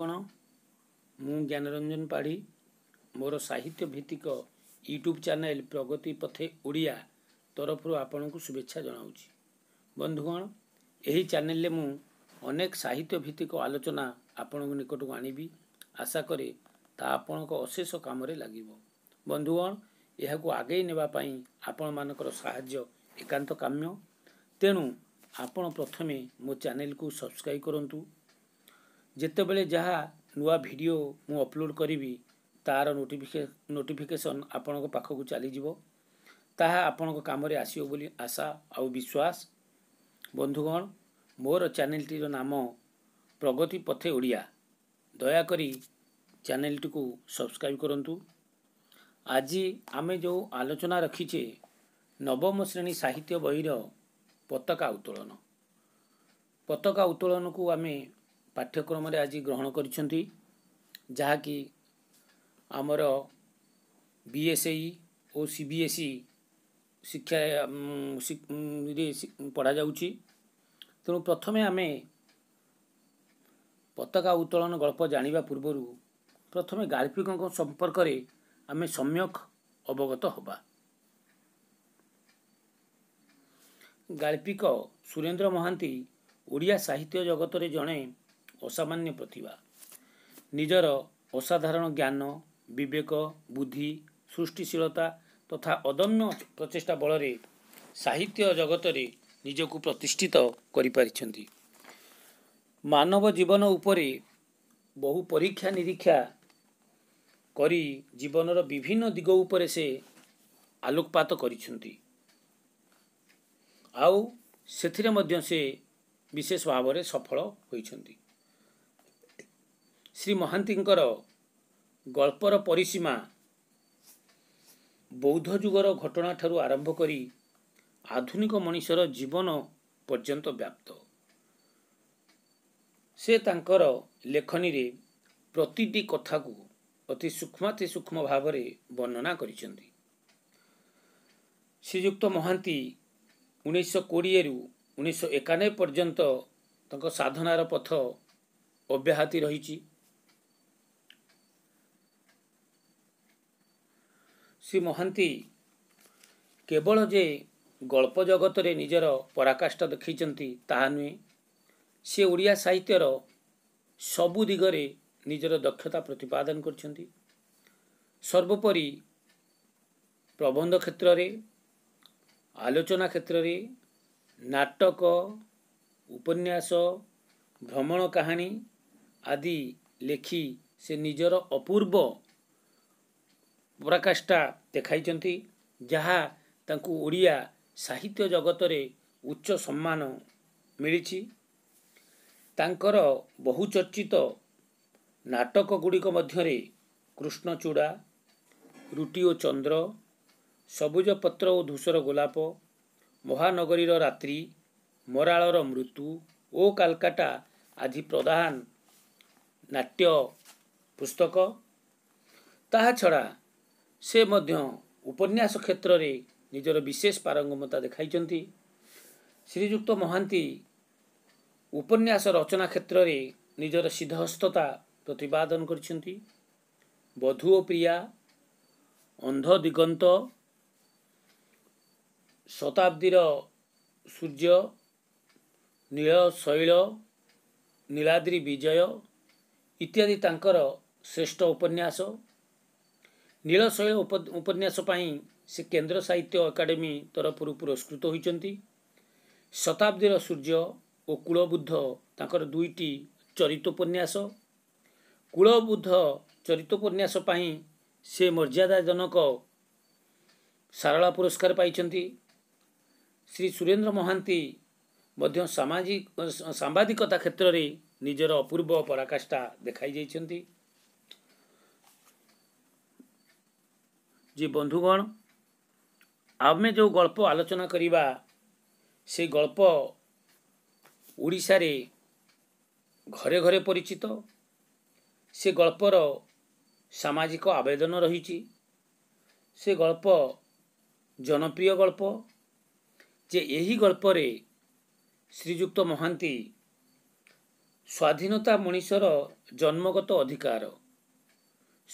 କ'ଣ ମୁଁ ଜ୍ଞାନରଞ୍ଜନ ପାଢ଼ୀ ମୋର ସାହିତ୍ୟ ଭିତ୍ତିକ ୟୁଟ୍ୟୁବ୍ ଚ୍ୟାନେଲ ପ୍ରଗତି ପଥେ ଓଡ଼ିଆ ତରଫରୁ ଆପଣଙ୍କୁ ଶୁଭେଚ୍ଛା ଜଣାଉଛି ବନ୍ଧୁଗଣ ଏହି ଚ୍ୟାନେଲରେ ମୁଁ ଅନେକ ସାହିତ୍ୟ ଭିତ୍ତିକ ଆଲୋଚନା ଆପଣଙ୍କ ନିକଟକୁ ଆଣିବି ଆଶା କରେ ତାହା ଆପଣଙ୍କ ଅଶେଷ କାମରେ ଲାଗିବ ବନ୍ଧୁଗଣ ଏହାକୁ ଆଗେଇ ନେବା ପାଇଁ ଆପଣମାନଙ୍କର ସାହାଯ୍ୟ ଏକାନ୍ତ କାମ୍ୟ ତେଣୁ ଆପଣ ପ୍ରଥମେ ମୋ ଚ୍ୟାନେଲକୁ ସବସ୍କ୍ରାଇବ କରନ୍ତୁ ଯେତେବେଳେ ଯାହା ନୂଆ ଭିଡ଼ିଓ ମୁଁ ଅପଲୋଡ଼ କରିବି ତାର ନୋଟିଫିକେ ନୋଟିଫିକେସନ୍ ଆପଣଙ୍କ ପାଖକୁ ଚାଲିଯିବ ତାହା ଆପଣଙ୍କ କାମରେ ଆସିବ ବୋଲି ଆଶା ଆଉ ବିଶ୍ୱାସ ବନ୍ଧୁଗଣ ମୋର ଚ୍ୟାନେଲଟିର ନାମ ପ୍ରଗତି ପଥେ ଓଡ଼ିଆ ଦୟାକରି ଚ୍ୟାନେଲଟିକୁ ସବସ୍କ୍ରାଇବ କରନ୍ତୁ ଆଜି ଆମେ ଯେଉଁ ଆଲୋଚନା ରଖିଛେ ନବମ ଶ୍ରେଣୀ ସାହିତ୍ୟ ବହିର ପତାକା ଉତ୍ତୋଳନ ପତାକା ଉତ୍ତୋଳନକୁ ଆମେ ପାଠ୍ୟକ୍ରମରେ ଆଜି ଗ୍ରହଣ କରିଛନ୍ତି ଯାହାକି ଆମର ବି ଏସ୍ ଆଇ ଓ ସି ବି ଏସ୍ ଇ ଶିକ୍ଷା ପଢ଼ାଯାଉଛି ତେଣୁ ପ୍ରଥମେ ଆମେ ପତାକା ଉତ୍ତୋଳନ ଗଳ୍ପ ଜାଣିବା ପୂର୍ବରୁ ପ୍ରଥମେ ଗାଳ୍ପିକଙ୍କ ସମ୍ପର୍କରେ ଆମେ ସମ୍ୟକ ଅବଗତ ହେବା ଗାଳ୍ପିକ ସୁରେନ୍ଦ୍ର ମହାନ୍ତି ଓଡ଼ିଆ ସାହିତ୍ୟ ଜଗତରେ ଜଣେ ଅସାମାନ୍ୟ ପ୍ରତିଭା ନିଜର ଅସାଧାରଣ ଜ୍ଞାନ ବିବେକ ବୁଦ୍ଧି ସୃଷ୍ଟିଶୀଳତା ତଥା ଅଦମ୍ୟ ପ୍ରଚେଷ୍ଟା ବଳରେ ସାହିତ୍ୟ ଜଗତରେ ନିଜକୁ ପ୍ରତିଷ୍ଠିତ କରିପାରିଛନ୍ତି ମାନବ ଜୀବନ ଉପରେ ବହୁ ପରୀକ୍ଷା ନିରୀକ୍ଷା କରି ଜୀବନର ବିଭିନ୍ନ ଦିଗ ଉପରେ ସେ ଆଲୋକପାତ କରିଛନ୍ତି ଆଉ ସେଥିରେ ମଧ୍ୟ ସେ ବିଶେଷ ଭାବରେ ସଫଳ ହୋଇଛନ୍ତି ଶ୍ରୀ ମହାନ୍ତିଙ୍କର ଗଳ୍ପର ପରିସୀମା ବୌଦ୍ଧ ଯୁଗର ଘଟଣାଠାରୁ ଆରମ୍ଭ କରି ଆଧୁନିକ ମଣିଷର ଜୀବନ ପର୍ଯ୍ୟନ୍ତ ବ୍ୟାପ୍ତ ସେ ତାଙ୍କର ଲେଖନୀରେ ପ୍ରତିଟି କଥାକୁ ଅତି ସୂକ୍ଷ୍ମାତି ସୂକ୍ଷ୍ମ ଭାବରେ ବର୍ଣ୍ଣନା କରିଛନ୍ତି ଶ୍ରୀଯୁକ୍ତ ମହାନ୍ତି ଉଣେଇଶହ କୋଡ଼ିଏରୁ ଉଣେଇଶହ ଏକାନବେ ପର୍ଯ୍ୟନ୍ତ ତାଙ୍କ ସାଧନାର ପଥ ଅବ୍ୟାହତି ରହିଛି ଶ୍ରୀ ମହାନ୍ତି କେବଳ ଯେ ଗଳ୍ପ ଜଗତରେ ନିଜର ପରାକାଷ୍ଠା ଦେଖାଇଛନ୍ତି ତାହା ନୁହେଁ ସେ ଓଡ଼ିଆ ସାହିତ୍ୟର ସବୁ ଦିଗରେ ନିଜର ଦକ୍ଷତା ପ୍ରତିପାଦନ କରିଛନ୍ତି ସର୍ବୋପରି ପ୍ରବନ୍ଧ କ୍ଷେତ୍ରରେ ଆଲୋଚନା କ୍ଷେତ୍ରରେ ନାଟକ ଉପନ୍ୟାସ ଭ୍ରମଣ କାହାଣୀ ଆଦି ଲେଖି ସେ ନିଜର ଅପୂର୍ବ ପରାକାଷ୍ଠା ଦେଖାଇଛନ୍ତି ଯାହା ତାଙ୍କୁ ଓଡ଼ିଆ ସାହିତ୍ୟ ଜଗତରେ ଉଚ୍ଚ ସମ୍ମାନ ମିଳିଛି ତାଙ୍କର ବହୁଚର୍ଚ୍ଚିତ ନାଟକ ଗୁଡ଼ିକ ମଧ୍ୟରେ କୃଷ୍ଣ କୃଷ୍ଣଚୂଡ଼ା ରୁଟି ଓ ଚନ୍ଦ୍ର ସବୁଜ ପତ୍ର ଓ ଧୂସର ଗୋଲାପ ମହାନଗରୀର ରାତ୍ରି ମରାଳର ମୃତ୍ୟୁ ଓ କାଲକାଟା ଆଦି ପ୍ରଧାନ ନାଟ୍ୟ ପୁସ୍ତକ ତାହା ଛଡ଼ା ସେ ମଧ୍ୟ ଉପନ୍ୟାସ କ୍ଷେତ୍ରରେ ନିଜର ବିଶେଷ ପାରଙ୍ଗମତା ଦେଖାଇଛନ୍ତି ଶ୍ରୀଯୁକ୍ତ ମହାନ୍ତି ଉପନ୍ୟାସ ରଚନା କ୍ଷେତ୍ରରେ ନିଜର ସିଦ୍ଧହସ୍ତତା ପ୍ରତିପାଦନ କରିଛନ୍ତି ବଧୁ ଓ ପ୍ରିୟା ଅନ୍ଧ ଦିଗନ୍ତ ଶତାବ୍ଦୀର ସୂର୍ଯ୍ୟ ନୀଳ ଶୈଳ ନୀଳାଦ୍ରି ବିଜୟ ଇତ୍ୟାଦି ତାଙ୍କର ଶ୍ରେଷ୍ଠ ଉପନ୍ୟାସ ନୀଳଶୈଳ ଉପନ୍ୟାସ ପାଇଁ ସେ କେନ୍ଦ୍ର ସାହିତ୍ୟ ଏକାଡେମୀ ତରଫରୁ ପୁରସ୍କୃତ ହୋଇଛନ୍ତି ଶତାବ୍ଦୀର ସୂର୍ଯ୍ୟ ଓ କୁଳବୁଦ୍ଧ ତାଙ୍କର ଦୁଇଟି ଚରିତୋପନ୍ୟାସ କୁଳବୁଦ୍ଧ ଚରିତୋପନ୍ୟାସ ପାଇଁ ସେ ମର୍ଯ୍ୟାଦାଜନକ ସାରଳା ପୁରସ୍କାର ପାଇଛନ୍ତି ଶ୍ରୀ ସୁରେନ୍ଦ୍ର ମହାନ୍ତି ମଧ୍ୟ ସାମାଜିକ ସାମ୍ବାଦିକତା କ୍ଷେତ୍ରରେ ନିଜର ଅପୂର୍ବ ପରାକାଷ୍ଠା ଦେଖାଇ ଯାଇଛନ୍ତି ଯେ ବନ୍ଧୁଗଣ ଆମେ ଯେଉଁ ଗଳ୍ପ ଆଲୋଚନା କରିବା ସେ ଗଳ୍ପ ଓଡ଼ିଶାରେ ଘରେ ଘରେ ପରିଚିତ ସେ ଗଳ୍ପର ସାମାଜିକ ଆବେଦନ ରହିଛି ସେ ଗଳ୍ପ ଜନପ୍ରିୟ ଗଳ୍ପ ଯେ ଏହି ଗଳ୍ପରେ ଶ୍ରୀଯୁକ୍ତ ମହାନ୍ତି ସ୍ୱାଧୀନତା ମଣିଷର ଜନ୍ମଗତ ଅଧିକାର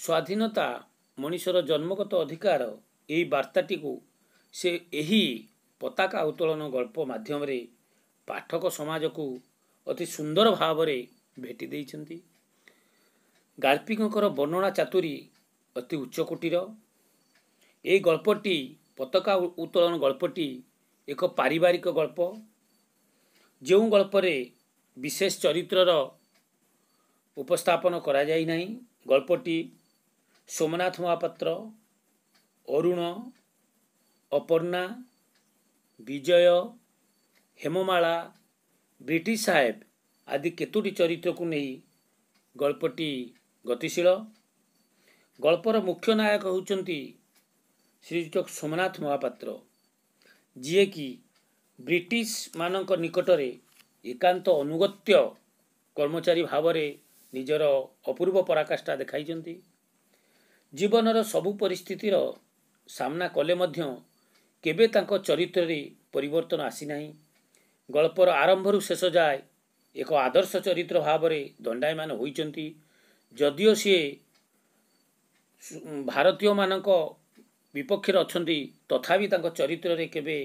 ସ୍ୱାଧୀନତା ମଣିଷର ଜନ୍ମଗତ ଅଧିକାର ଏହି ବାର୍ତ୍ତାଟିକୁ ସେ ଏହି ପତାକା ଉତ୍ତୋଳନ ଗଳ୍ପ ମାଧ୍ୟମରେ ପାଠକ ସମାଜକୁ ଅତି ସୁନ୍ଦର ଭାବରେ ଭେଟି ଦେଇଛନ୍ତି ଗାର୍ପିକଙ୍କର ବର୍ଣ୍ଣନା ଚାତୁରୀ ଅତି ଉଚ୍ଚକୋଟୀର ଏହି ଗଳ୍ପଟି ପତାକା ଉତ୍ତୋଳନ ଗଳ୍ପଟି ଏକ ପାରିବାରିକ ଗଳ୍ପ ଯେଉଁ ଗଳ୍ପରେ ବିଶେଷ ଚରିତ୍ରର ଉପସ୍ଥାପନ କରାଯାଇ ନାହିଁ ଗଳ୍ପଟି ସୋମନାଥ ମହାପାତ୍ର ଅରୁଣ ଅପର୍ଣ୍ଣା ବିଜୟ ହେମମାଳା ବ୍ରିଟିଶ ସାହେବ ଆଦି କେତୋଟି ଚରିତ୍ରକୁ ନେଇ ଗଳ୍ପଟି ଗତିଶୀଳ ଗଳ୍ପର ମୁଖ୍ୟ ନାୟକ ହେଉଛନ୍ତି ଶ୍ରୀଯୁକ୍ତ ସୋମନାଥ ମହାପାତ୍ର ଯିଏକି ବ୍ରିଟିଶମାନଙ୍କ ନିକଟରେ ଏକାନ୍ତ ଅନୁଗତ୍ୟ କର୍ମଚାରୀ ଭାବରେ ନିଜର ଅପୂର୍ବ ପରାକାଷ୍ଠା ଦେଖାଇଛନ୍ତି ଜୀବନର ସବୁ ପରିସ୍ଥିତିର ସାମ୍ନା କଲେ ମଧ୍ୟ କେବେ ତାଙ୍କ ଚରିତ୍ରରେ ପରିବର୍ତ୍ତନ ଆସିନାହିଁ ଗଳ୍ପର ଆରମ୍ଭରୁ ଶେଷ ଯାଏ ଏକ ଆଦର୍ଶ ଚରିତ୍ର ଭାବରେ ଦଣ୍ଡାୟମାନ ହୋଇଛନ୍ତି ଯଦିଓ ସିଏ ଭାରତୀୟମାନଙ୍କ ବିପକ୍ଷରେ ଅଛନ୍ତି ତଥାପି ତାଙ୍କ ଚରିତ୍ରରେ କେବେ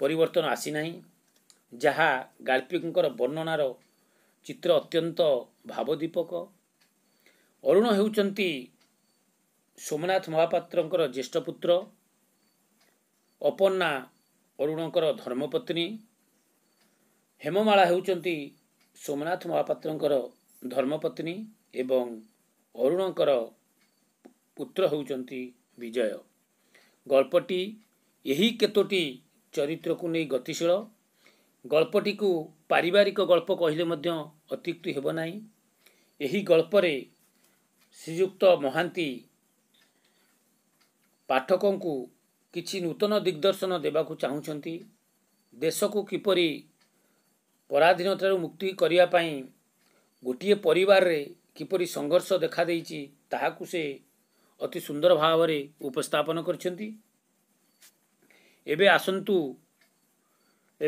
ପରିବର୍ତ୍ତନ ଆସିନାହିଁ ଯାହା ଗାଳ୍ପିକଙ୍କର ବର୍ଣ୍ଣନାର ଚିତ୍ର ଅତ୍ୟନ୍ତ ଭାବଦୀପକ ଅରୁଣ ହେଉଛନ୍ତି ସୋମନାଥ ମହାପାତ୍ରଙ୍କର ଜ୍ୟେଷ୍ଠ ପୁତ୍ର ଅପନ୍ନା ଅରୁଣଙ୍କର ଧର୍ମପତ୍ନୀ ହେମମାଳା ହେଉଛନ୍ତି ସୋମନାଥ ମହାପାତ୍ରଙ୍କର ଧର୍ମପତ୍ନୀ ଏବଂ ଅରୁଣଙ୍କର ପୁତ୍ର ହେଉଛନ୍ତି ବିଜୟ ଗଳ୍ପଟି ଏହି କେତୋଟି ଚରିତ୍ରକୁ ନେଇ ଗତିଶୀଳ ଗଳ୍ପଟିକୁ ପାରିବାରିକ ଗଳ୍ପ କହିଲେ ମଧ୍ୟ ଅତ୍ୟୁକ୍ତି ହେବ ନାହିଁ ଏହି ଗଳ୍ପରେ ଶ୍ରୀଯୁକ୍ତ ମହାନ୍ତି ପାଠକଙ୍କୁ କିଛି ନୂତନ ଦିଗ୍ଦର୍ଶନ ଦେବାକୁ ଚାହୁଁଛନ୍ତି ଦେଶକୁ କିପରି ପରାଧୀନତାରୁ ମୁକ୍ତି କରିବା ପାଇଁ ଗୋଟିଏ ପରିବାରରେ କିପରି ସଂଘର୍ଷ ଦେଖାଦେଇଛି ତାହାକୁ ସେ ଅତି ସୁନ୍ଦର ଭାବରେ ଉପସ୍ଥାପନ କରିଛନ୍ତି ଏବେ ଆସନ୍ତୁ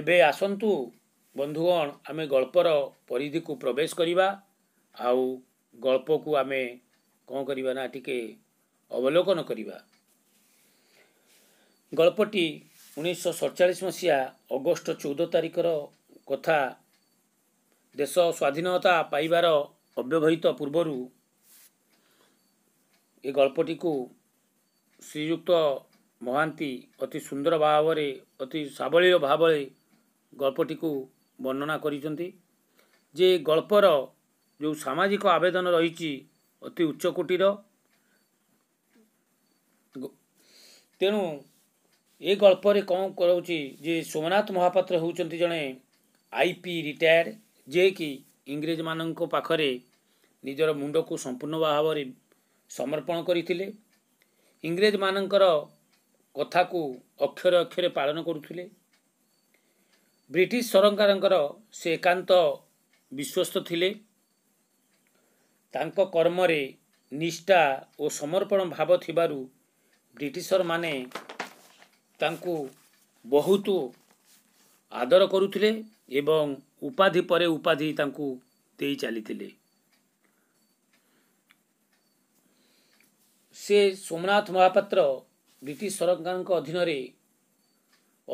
ଏବେ ଆସନ୍ତୁ ବନ୍ଧୁଗଣ ଆମେ ଗଳ୍ପର ପରିଧିକୁ ପ୍ରବେଶ କରିବା ଆଉ ଗଳ୍ପକୁ ଆମେ କ'ଣ କରିବା ନା ଟିକେ ଅବଲୋକନ କରିବା ଗଳ୍ପଟି ଉଣେଇଶହ ସତଚାଳିଶ ମସିହା ଅଗଷ୍ଟ ଚଉଦ ତାରିଖର କଥା ଦେଶ ସ୍ୱାଧୀନତା ପାଇବାର ଅବ୍ୟବହିତ ପୂର୍ବରୁ ଏ ଗଳ୍ପଟିକୁ ଶ୍ରୀଯୁକ୍ତ ମହାନ୍ତି ଅତି ସୁନ୍ଦର ଭାବରେ ଅତି ସାବଳୀୟ ଭାବରେ ଗଳ୍ପଟିକୁ ବର୍ଣ୍ଣନା କରିଛନ୍ତି ଯେ ଗଳ୍ପର ଯେଉଁ ସାମାଜିକ ଆବେଦନ ରହିଛି ଅତି ଉଚ୍ଚକୋଟୀର ତେଣୁ ଏ ଗଳ୍ପରେ କ'ଣ କରାଉଛି ଯେ ସୋମନାଥ ମହାପାତ୍ର ହେଉଛନ୍ତି ଜଣେ ଆଇ ପି ରିଟାୟାର୍ଡ଼ ଯିଏକି ଇଂରେଜମାନଙ୍କ ପାଖରେ ନିଜର ମୁଣ୍ଡକୁ ସମ୍ପୂର୍ଣ୍ଣ ଭାବରେ ସମର୍ପଣ କରିଥିଲେ ଇଂରେଜମାନଙ୍କର କଥାକୁ ଅକ୍ଷରେ ଅକ୍ଷରେ ପାଳନ କରୁଥିଲେ ବ୍ରିଟିଶ ସରକାରଙ୍କର ସେ ଏକାନ୍ତ ବିଶ୍ୱସ୍ତ ଥିଲେ ତାଙ୍କ କର୍ମରେ ନିଷ୍ଠା ଓ ସମର୍ପଣ ଭାବ ଥିବାରୁ ବ୍ରିଟିଶରମାନେ ତାଙ୍କୁ ବହୁତ ଆଦର କରୁଥିଲେ ଏବଂ ଉପାଧି ପରେ ଉପାଧି ତାଙ୍କୁ ଦେଇ ଚାଲିଥିଲେ ସେ ସୋମନାଥ ମହାପାତ୍ର ବ୍ରିଟିଶ ସରକାରଙ୍କ ଅଧୀନରେ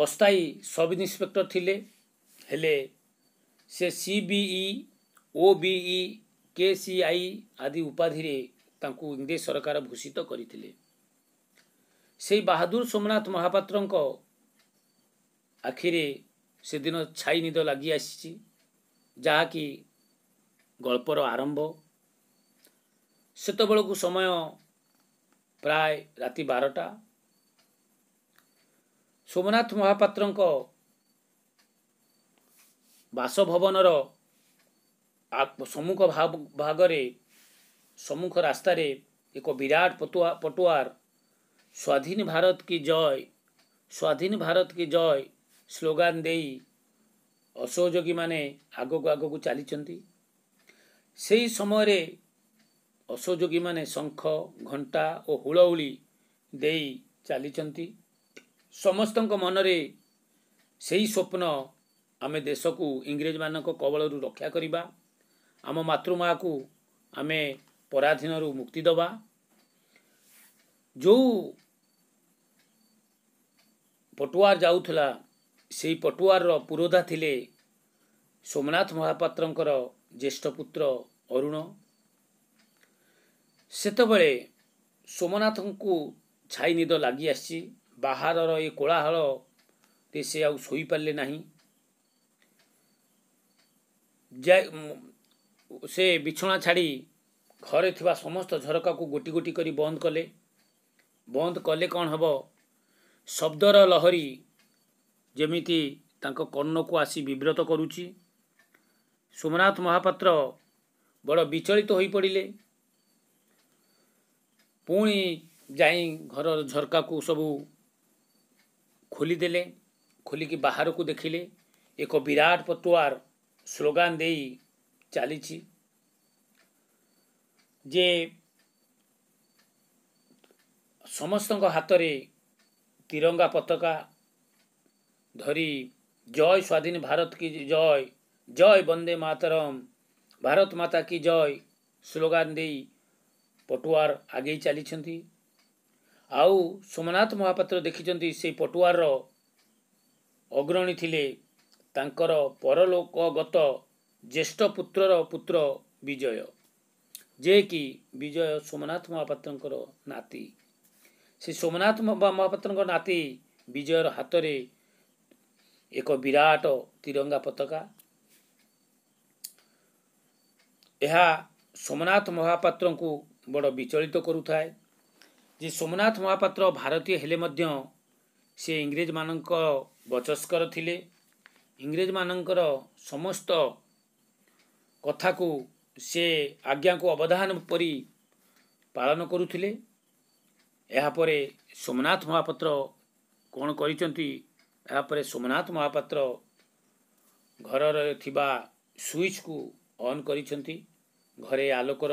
ଅସ୍ଥାୟୀ ସବ୍ ଇନ୍ସପେକ୍ଟର ଥିଲେ ହେଲେ ସେ C B E O B E E K C I ଆଦି ଉପାଧିରେ ତାଙ୍କୁ ଇଂରେଜ ସରକାର ଭୂଷିତ କରିଥିଲେ ସେଇ ବାହାଦୁର ସୋମନାଥ ମହାପାତ୍ରଙ୍କ ଆଖିରେ ସେଦିନ ଛାଇ ନିଦ ଲାଗି ଆସିଛି ଯାହାକି ଗଳ୍ପର ଆରମ୍ଭ ସେତେବେଳକୁ ସମୟ ପ୍ରାୟ ରାତି ବାରଟା ସୋମନାଥ ମହାପାତ୍ରଙ୍କ ବାସଭବନର ସମ୍ମୁଖ ଭାଗରେ ସମ୍ମୁଖ ରାସ୍ତାରେ ଏକ ବିରାଟ ପଟୁଆ ପଟୁଆର ସ୍ୱାଧୀନ ଭାରତ କି ଜୟ ସ୍ୱାଧୀନ ଭାରତ କି ଜୟ ସ୍ଲୋଗାନ ଦେଇ ଅସହଯୋଗୀମାନେ ଆଗକୁ ଆଗକୁ ଚାଲିଛନ୍ତି ସେହି ସମୟରେ ଅସହଯୋଗୀମାନେ ଶଙ୍ଖ ଘଣ୍ଟା ଓ ହୁଳହୁଳି ଦେଇ ଚାଲିଛନ୍ତି ସମସ୍ତଙ୍କ ମନରେ ସେହି ସ୍ୱପ୍ନ ଆମେ ଦେଶକୁ ଇଂରେଜମାନଙ୍କ କବଳରୁ ରକ୍ଷା କରିବା ଆମ ମାତୃମାଆକୁ ଆମେ ପରାଧୀନରୁ ମୁକ୍ତି ଦେବା ଯେଉଁ ପଟୁଆର ଯାଉଥିଲା ସେଇ ପଟୁଆରର ପୁରୋଧା ଥିଲେ ସୋମନାଥ ମହାପାତ୍ରଙ୍କର ଜ୍ୟେଷ୍ଠ ପୁତ୍ର ଅରୁଣ ସେତେବେଳେ ସୋମନାଥଙ୍କୁ ଛାଇ ନିଦ ଲାଗି ଆସିଛି ବାହାରର ଏ କୋଳାହଳରେ ସେ ଆଉ ଶୋଇପାରିଲେ ନାହିଁ ସେ ବିଛଣା ଛାଡ଼ି ଘରେ ଥିବା ସମସ୍ତ ଝରକାକୁ ଗୋଟି ଗୋଟି କରି ବନ୍ଦ କଲେ ବନ୍ଦ କଲେ କ'ଣ ହେବ ଶବ୍ଦର ଲହରୀ ଯେମିତି ତାଙ୍କ କର୍ଣ୍ଣକୁ ଆସି ବିବ୍ରତ କରୁଛି ସୋମନାଥ ମହାପାତ୍ର ବଡ଼ ବିଚଳିତ ହୋଇପଡ଼ିଲେ ପୁଣି ଯାଇ ଘରର ଝରକାକୁ ସବୁ ଖୋଲିଦେଲେ ଖୋଲିକି ବାହାରକୁ ଦେଖିଲେ ଏକ ବିରାଟ ପତୁଆର ସ୍ଲୋଗାନ ଦେଇ ଚାଲିଛି ଯେ ସମସ୍ତଙ୍କ ହାତରେ ତିରଙ୍ଗା ପତାକା ଧରି ଜୟ ସ୍ୱାଧୀନ ଭାରତ କି ଜୟ ଜୟ ବନ୍ଦେ ମାତରମ୍ ଭାରତ ମାତା କି ଜୟ ସ୍ଲୋଗାନ ଦେଇ ପଟୁଆର ଆଗେଇ ଚାଲିଛନ୍ତି ଆଉ ସୋମନାଥ ମହାପାତ୍ର ଦେଖିଛନ୍ତି ସେ ପଟୁଆରର ଅଗ୍ରଣୀ ଥିଲେ ତାଙ୍କର ପରଲୋକଗତ ଜ୍ୟେଷ୍ଠ ପୁତ୍ରର ପୁତ୍ର ବିଜୟ ଯିଏକି ବିଜୟ ସୋମନାଥ ମହାପାତ୍ରଙ୍କର ନାତି ସେ ସୋମନାଥ ମହାପାତ୍ରଙ୍କ ନାତି ବିଜୟର ହାତରେ ଏକ ବିରାଟ ତିରଙ୍ଗା ପତାକା ଏହା ସୋମନାଥ ମହାପାତ୍ରଙ୍କୁ ବଡ଼ ବିଚଳିତ କରୁଥାଏ ଯେ ସୋମନାଥ ମହାପାତ୍ର ଭାରତୀୟ ହେଲେ ମଧ୍ୟ ସେ ଇଂରେଜମାନଙ୍କ ବଚସ୍କର ଥିଲେ ଇଂରେଜମାନଙ୍କର ସମସ୍ତ କଥାକୁ ସେ ଆଜ୍ଞାକୁ ଅବଧାନ ପରି ପାଳନ କରୁଥିଲେ ଏହାପରେ ସୋମନାଥ ମହାପାତ୍ର କ'ଣ କରିଛନ୍ତି ଏହାପରେ ସୋମନାଥ ମହାପାତ୍ର ଘରରେ ଥିବା ସୁଇଚ୍କୁ ଅନ୍ କରିଛନ୍ତି ଘରେ ଆଲୋକର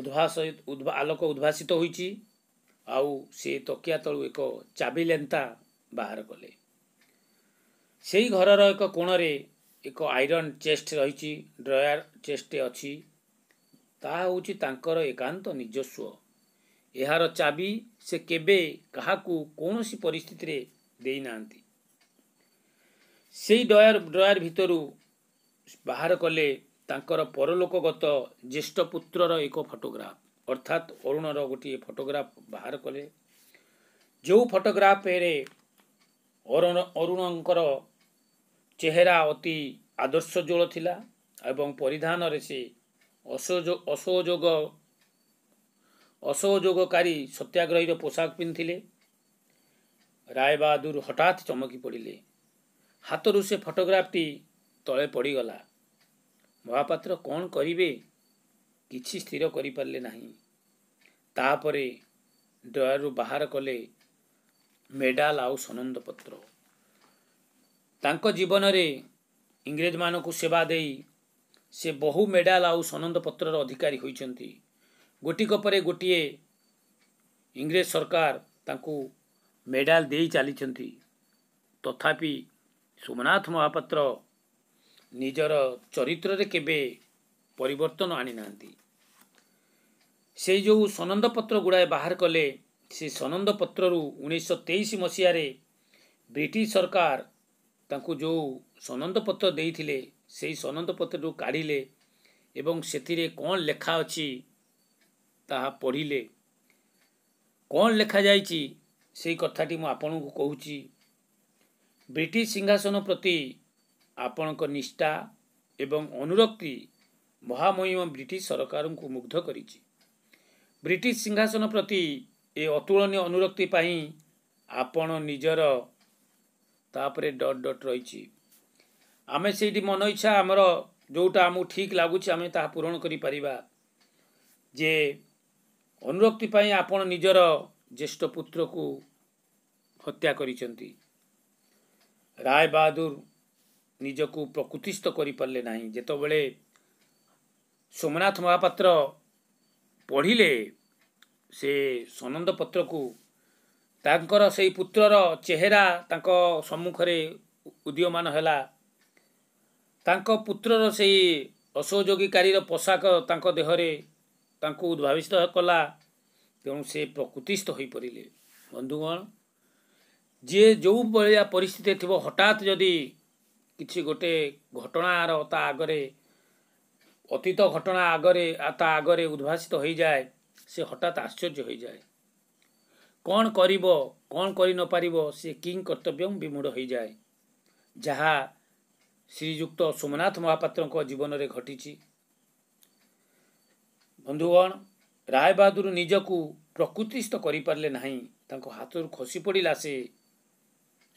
ଉଦ୍ଭାସ ଆଲୋକ ଉଦ୍ଭାସିତ ହୋଇଛି ଆଉ ସେ ତକିଆ ତଳୁ ଏକ ଚାବି ଲେନ୍ତା ବାହାର କଲେ ସେହି ଘରର ଏକ କୋଣରେ ଏକ ଆଇରନ୍ ଚେଷ୍ଟ ରହିଛି ଡ୍ରୟାର୍ ଚେଷ୍ଟ ଅଛି ତାହା ହେଉଛି ତାଙ୍କର ଏକାନ୍ତ ନିଜସ୍ୱ ଏହାର ଚାବି ସେ କେବେ କାହାକୁ କୌଣସି ପରିସ୍ଥିତିରେ ଦେଇନାହାନ୍ତି ସେଇ ଡୟାର ଡ୍ରୟାର ଭିତରୁ ବାହାର କଲେ ତାଙ୍କର ପରଲୋକଗତ ଜ୍ୟେଷ୍ଠ ପୁତ୍ରର ଏକ ଫଟୋଗ୍ରାଫ ଅର୍ଥାତ୍ ଅରୁଣର ଗୋଟିଏ ଫଟୋଗ୍ରାଫ ବାହାର କଲେ ଯେଉଁ ଫଟୋଗ୍ରାଫରେ ଅରୁଣ ଅରୁଣଙ୍କର ଚେହେରା ଅତି ଆଦର୍ଶଜଳ ଥିଲା ଏବଂ ପରିଧାନରେ ସେ ଅସହଯୋଗ ଅସହଯୋଗ ଅସହଯୋଗକାରୀ ସତ୍ୟାଗ୍ରହୀର ପୋଷାକ ପିନ୍ଧିଥିଲେ ରାୟବାହାଦୁର ହଠାତ୍ ଚମକି ପଡ଼ିଲେ ହାତରୁ ସେ ଫଟୋଗ୍ରାଫ୍ଟି ତଳେ ପଡ଼ିଗଲା ମହାପାତ୍ର କ'ଣ କରିବେ କିଛି ସ୍ଥିର କରିପାରିଲେ ନାହିଁ ତାପରେ ଡ୍ରୟରୁ ବାହାର କଲେ ମେଡ଼ାଲ ଆଉ ସନନ୍ଦପତ୍ର ତାଙ୍କ ଜୀବନରେ ଇଂରେଜମାନଙ୍କୁ ସେବା ଦେଇ ସେ ବହୁ ମେଡ଼ାଲ ଆଉ ସନନ୍ଦପତ୍ରର ଅଧିକାରୀ ହୋଇଛନ୍ତି ଗୋଟିକ ପରେ ଗୋଟିଏ ଇଂରେଜ ସରକାର ତାଙ୍କୁ ମେଡ଼ାଲ ଦେଇ ଚାଲିଛନ୍ତି ତଥାପି ସୋମନାଥ ମହାପାତ୍ର ନିଜର ଚରିତ୍ରରେ କେବେ ପରିବର୍ତ୍ତନ ଆଣିନାହାନ୍ତି ସେଇ ଯେଉଁ ସନନ୍ଦପତ୍ର ଗୁଡ଼ାଏ ବାହାର କଲେ ସେ ସନନ୍ଦପତ୍ରରୁ ଉଣେଇଶହ ତେଇଶ ମସିହାରେ ବ୍ରିଟିଶ ସରକାର ତାଙ୍କୁ ଯେଉଁ ସନନ୍ଦପତ୍ର ଦେଇଥିଲେ ସେହି ସନନ୍ଦପତ୍ରରୁ କାଢ଼ିଲେ ଏବଂ ସେଥିରେ କ'ଣ ଲେଖା ଅଛି ତାହା ପଢ଼ିଲେ କ'ଣ ଲେଖାଯାଇଛି ସେଇ କଥାଟି ମୁଁ ଆପଣଙ୍କୁ କହୁଛି ବ୍ରିଟିଶ ସିଂହାସନ ପ୍ରତି ଆପଣଙ୍କ ନିଷ୍ଠା ଏବଂ ଅନୁରକ୍ତି ମହାମହିମ ବ୍ରିଟିଶ ସରକାରଙ୍କୁ ମୁଗ୍ଧ କରିଛି ବ୍ରିଟିଶ ସିଂହାସନ ପ୍ରତି ଏ ଅତୁଳନୀୟ ଅନୁରକ୍ତି ପାଇଁ ଆପଣ ନିଜର ତାପରେ ଡଟ୍ ଡଟ୍ ରହିଛି ଆମେ ସେଇଠି ମନ ଇଚ୍ଛା ଆମର ଯେଉଁଟା ଆମକୁ ଠିକ୍ ଲାଗୁଛି ଆମେ ତାହା ପୂରଣ କରିପାରିବା ଯେ ଅନୁରକ୍ତି ପାଇଁ ଆପଣ ନିଜର ଜ୍ୟେଷ୍ଠ ପୁତ୍ରକୁ ହତ୍ୟା କରିଛନ୍ତି ରାୟ ବାହାଦୁର ନିଜକୁ ପ୍ରକୃତିସ୍ଥ କରିପାରିଲେ ନାହିଁ ଯେତେବେଳେ ସୋମନାଥ ମହାପାତ୍ର ପଢ଼ିଲେ ସେ ସନନ୍ଦ ପତ୍ରକୁ ତାଙ୍କର ସେଇ ପୁତ୍ରର ଚେହେରା ତାଙ୍କ ସମ୍ମୁଖରେ ଉଦୀୟମାନ ହେଲା ତାଙ୍କ ପୁତ୍ରର ସେଇ ଅସହଯୋଗୀକାରୀର ପୋଷାକ ତାଙ୍କ ଦେହରେ ତାଙ୍କୁ ଉଦ୍ଭାବିତ କଲା ତେଣୁ ସେ ପ୍ରକୃତିସ୍ଥ ହୋଇପାରିଲେ ବନ୍ଧୁଗଣ ଯିଏ ଯେଉଁ ଭଳିଆ ପରିସ୍ଥିତିରେ ଥିବ ହଠାତ୍ ଯଦି କିଛି ଗୋଟେ ଘଟଣାର ତା ଆଗରେ ଅତୀତ ଘଟଣା ଆଗରେ ତା ଆଗରେ ଉଦ୍ଭାସିତ ହୋଇଯାଏ ସେ ହଠାତ୍ ଆଶ୍ଚର୍ଯ୍ୟ ହୋଇଯାଏ କ'ଣ କରିବ କ'ଣ କରି ନପାରିବ ସେ କିଂ କର୍ତ୍ତବ୍ୟ ବିମୁଢ଼ ହୋଇଯାଏ ଯାହା ଶ୍ରୀଯୁକ୍ତ ସୋମନାଥ ମହାପାତ୍ରଙ୍କ ଜୀବନରେ ଘଟିଛି ବନ୍ଧୁଗଣ ରାୟବାହାଦୁର ନିଜକୁ ପ୍ରକୃତିସ୍ଥ କରିପାରିଲେ ନାହିଁ ତାଙ୍କ ହାତରୁ ଖସି ପଡ଼ିଲା ସେ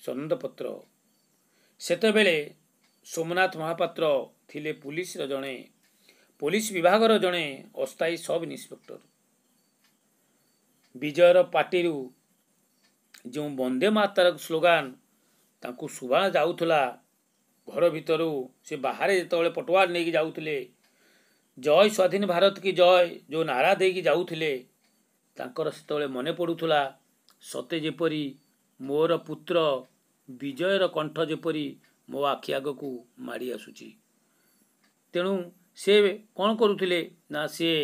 ସନନ୍ଦପତ୍ର ସେତେବେଳେ ସୋମନାଥ ମହାପାତ୍ର ଥିଲେ ପୁଲିସର ଜଣେ ପୋଲିସ ବିଭାଗର ଜଣେ ଅସ୍ଥାୟୀ ସବ୍ ଇନ୍ସପେକ୍ଟର ବିଜୟର ପାଟିରୁ ଯେଉଁ ବନ୍ଦେ ମାତାର ସ୍ଲୋଗାନ ତାଙ୍କୁ ଶୁଭା ଯାଉଥିଲା ଘର ଭିତରୁ ସେ ବାହାରେ ଯେତେବେଳେ ପଟୁଆର ନେଇକି ଯାଉଥିଲେ ଜୟ ସ୍ୱାଧୀନ ଭାରତ କି ଜୟ ଯେଉଁ ନାରା ଦେଇକି ଯାଉଥିଲେ ତାଙ୍କର ସେତେବେଳେ ମନେ ପଡ଼ୁଥିଲା ସତେ ଯେପରି ମୋର ପୁତ୍ର ବିଜୟର କଣ୍ଠ ଯେପରି ମୋ ଆଖି ଆଗକୁ ମାଡ଼ି ଆସୁଛି ତେଣୁ ସେ କ'ଣ କରୁଥିଲେ ନା ସିଏ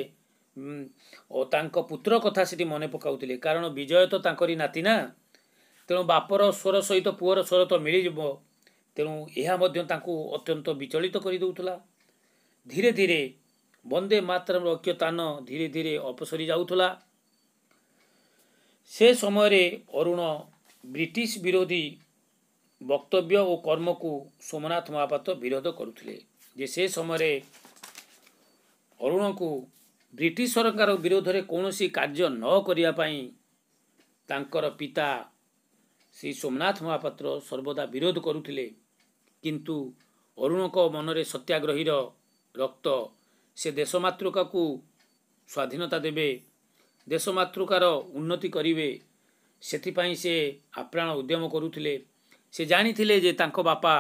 ଓ ତାଙ୍କ ପୁତ୍ର କଥା ସେଠି ମନେ ପକାଉଥିଲେ କାରଣ ବିଜୟ ତ ତାଙ୍କରି ନାତି ନା ତେଣୁ ବାପର ସ୍ୱର ସହିତ ପୁଅର ସ୍ୱର ତ ମିଳିଯିବ ତେଣୁ ଏହା ମଧ୍ୟ ତାଙ୍କୁ ଅତ୍ୟନ୍ତ ବିଚଳିତ କରିଦେଉଥିଲା ଧୀରେ ଧୀରେ ବନ୍ଦେ ମାତରମ୍ର ଅକ୍ଷତାନ ଧୀରେ ଧୀରେ ଅପସରି ଯାଉଥିଲା ସେ ସମୟରେ ଅରୁଣ ବ୍ରିଟିଶ ବିରୋଧୀ ବକ୍ତବ୍ୟ ଓ କର୍ମକୁ ସୋମନାଥ ମହାପାତ୍ର ବିରୋଧ କରୁଥିଲେ ଯେ ସେ ସମୟରେ ଅରୁଣକୁ ବ୍ରିଟିଶ ସରକାର ବିରୋଧରେ କୌଣସି କାର୍ଯ୍ୟ ନ କରିବା ପାଇଁ ତାଙ୍କର ପିତା ଶ୍ରୀ ସୋମନାଥ ମହାପାତ୍ର ସର୍ବଦା ବିରୋଧ କରୁଥିଲେ କିନ୍ତୁ ଅରୁଣଙ୍କ ମନରେ ସତ୍ୟାଗ୍ରହୀର ରକ୍ତ ସେ ଦେଶ ମାତୃକାକୁ ସ୍ୱାଧୀନତା ଦେବେ ଦେଶ ମାତୃକାର ଉନ୍ନତି କରିବେ ସେଥିପାଇଁ ସେ ଆପ୍ରାଣ ଉଦ୍ୟମ କରୁଥିଲେ ସେ ଜାଣିଥିଲେ ଯେ ତାଙ୍କ ବାପା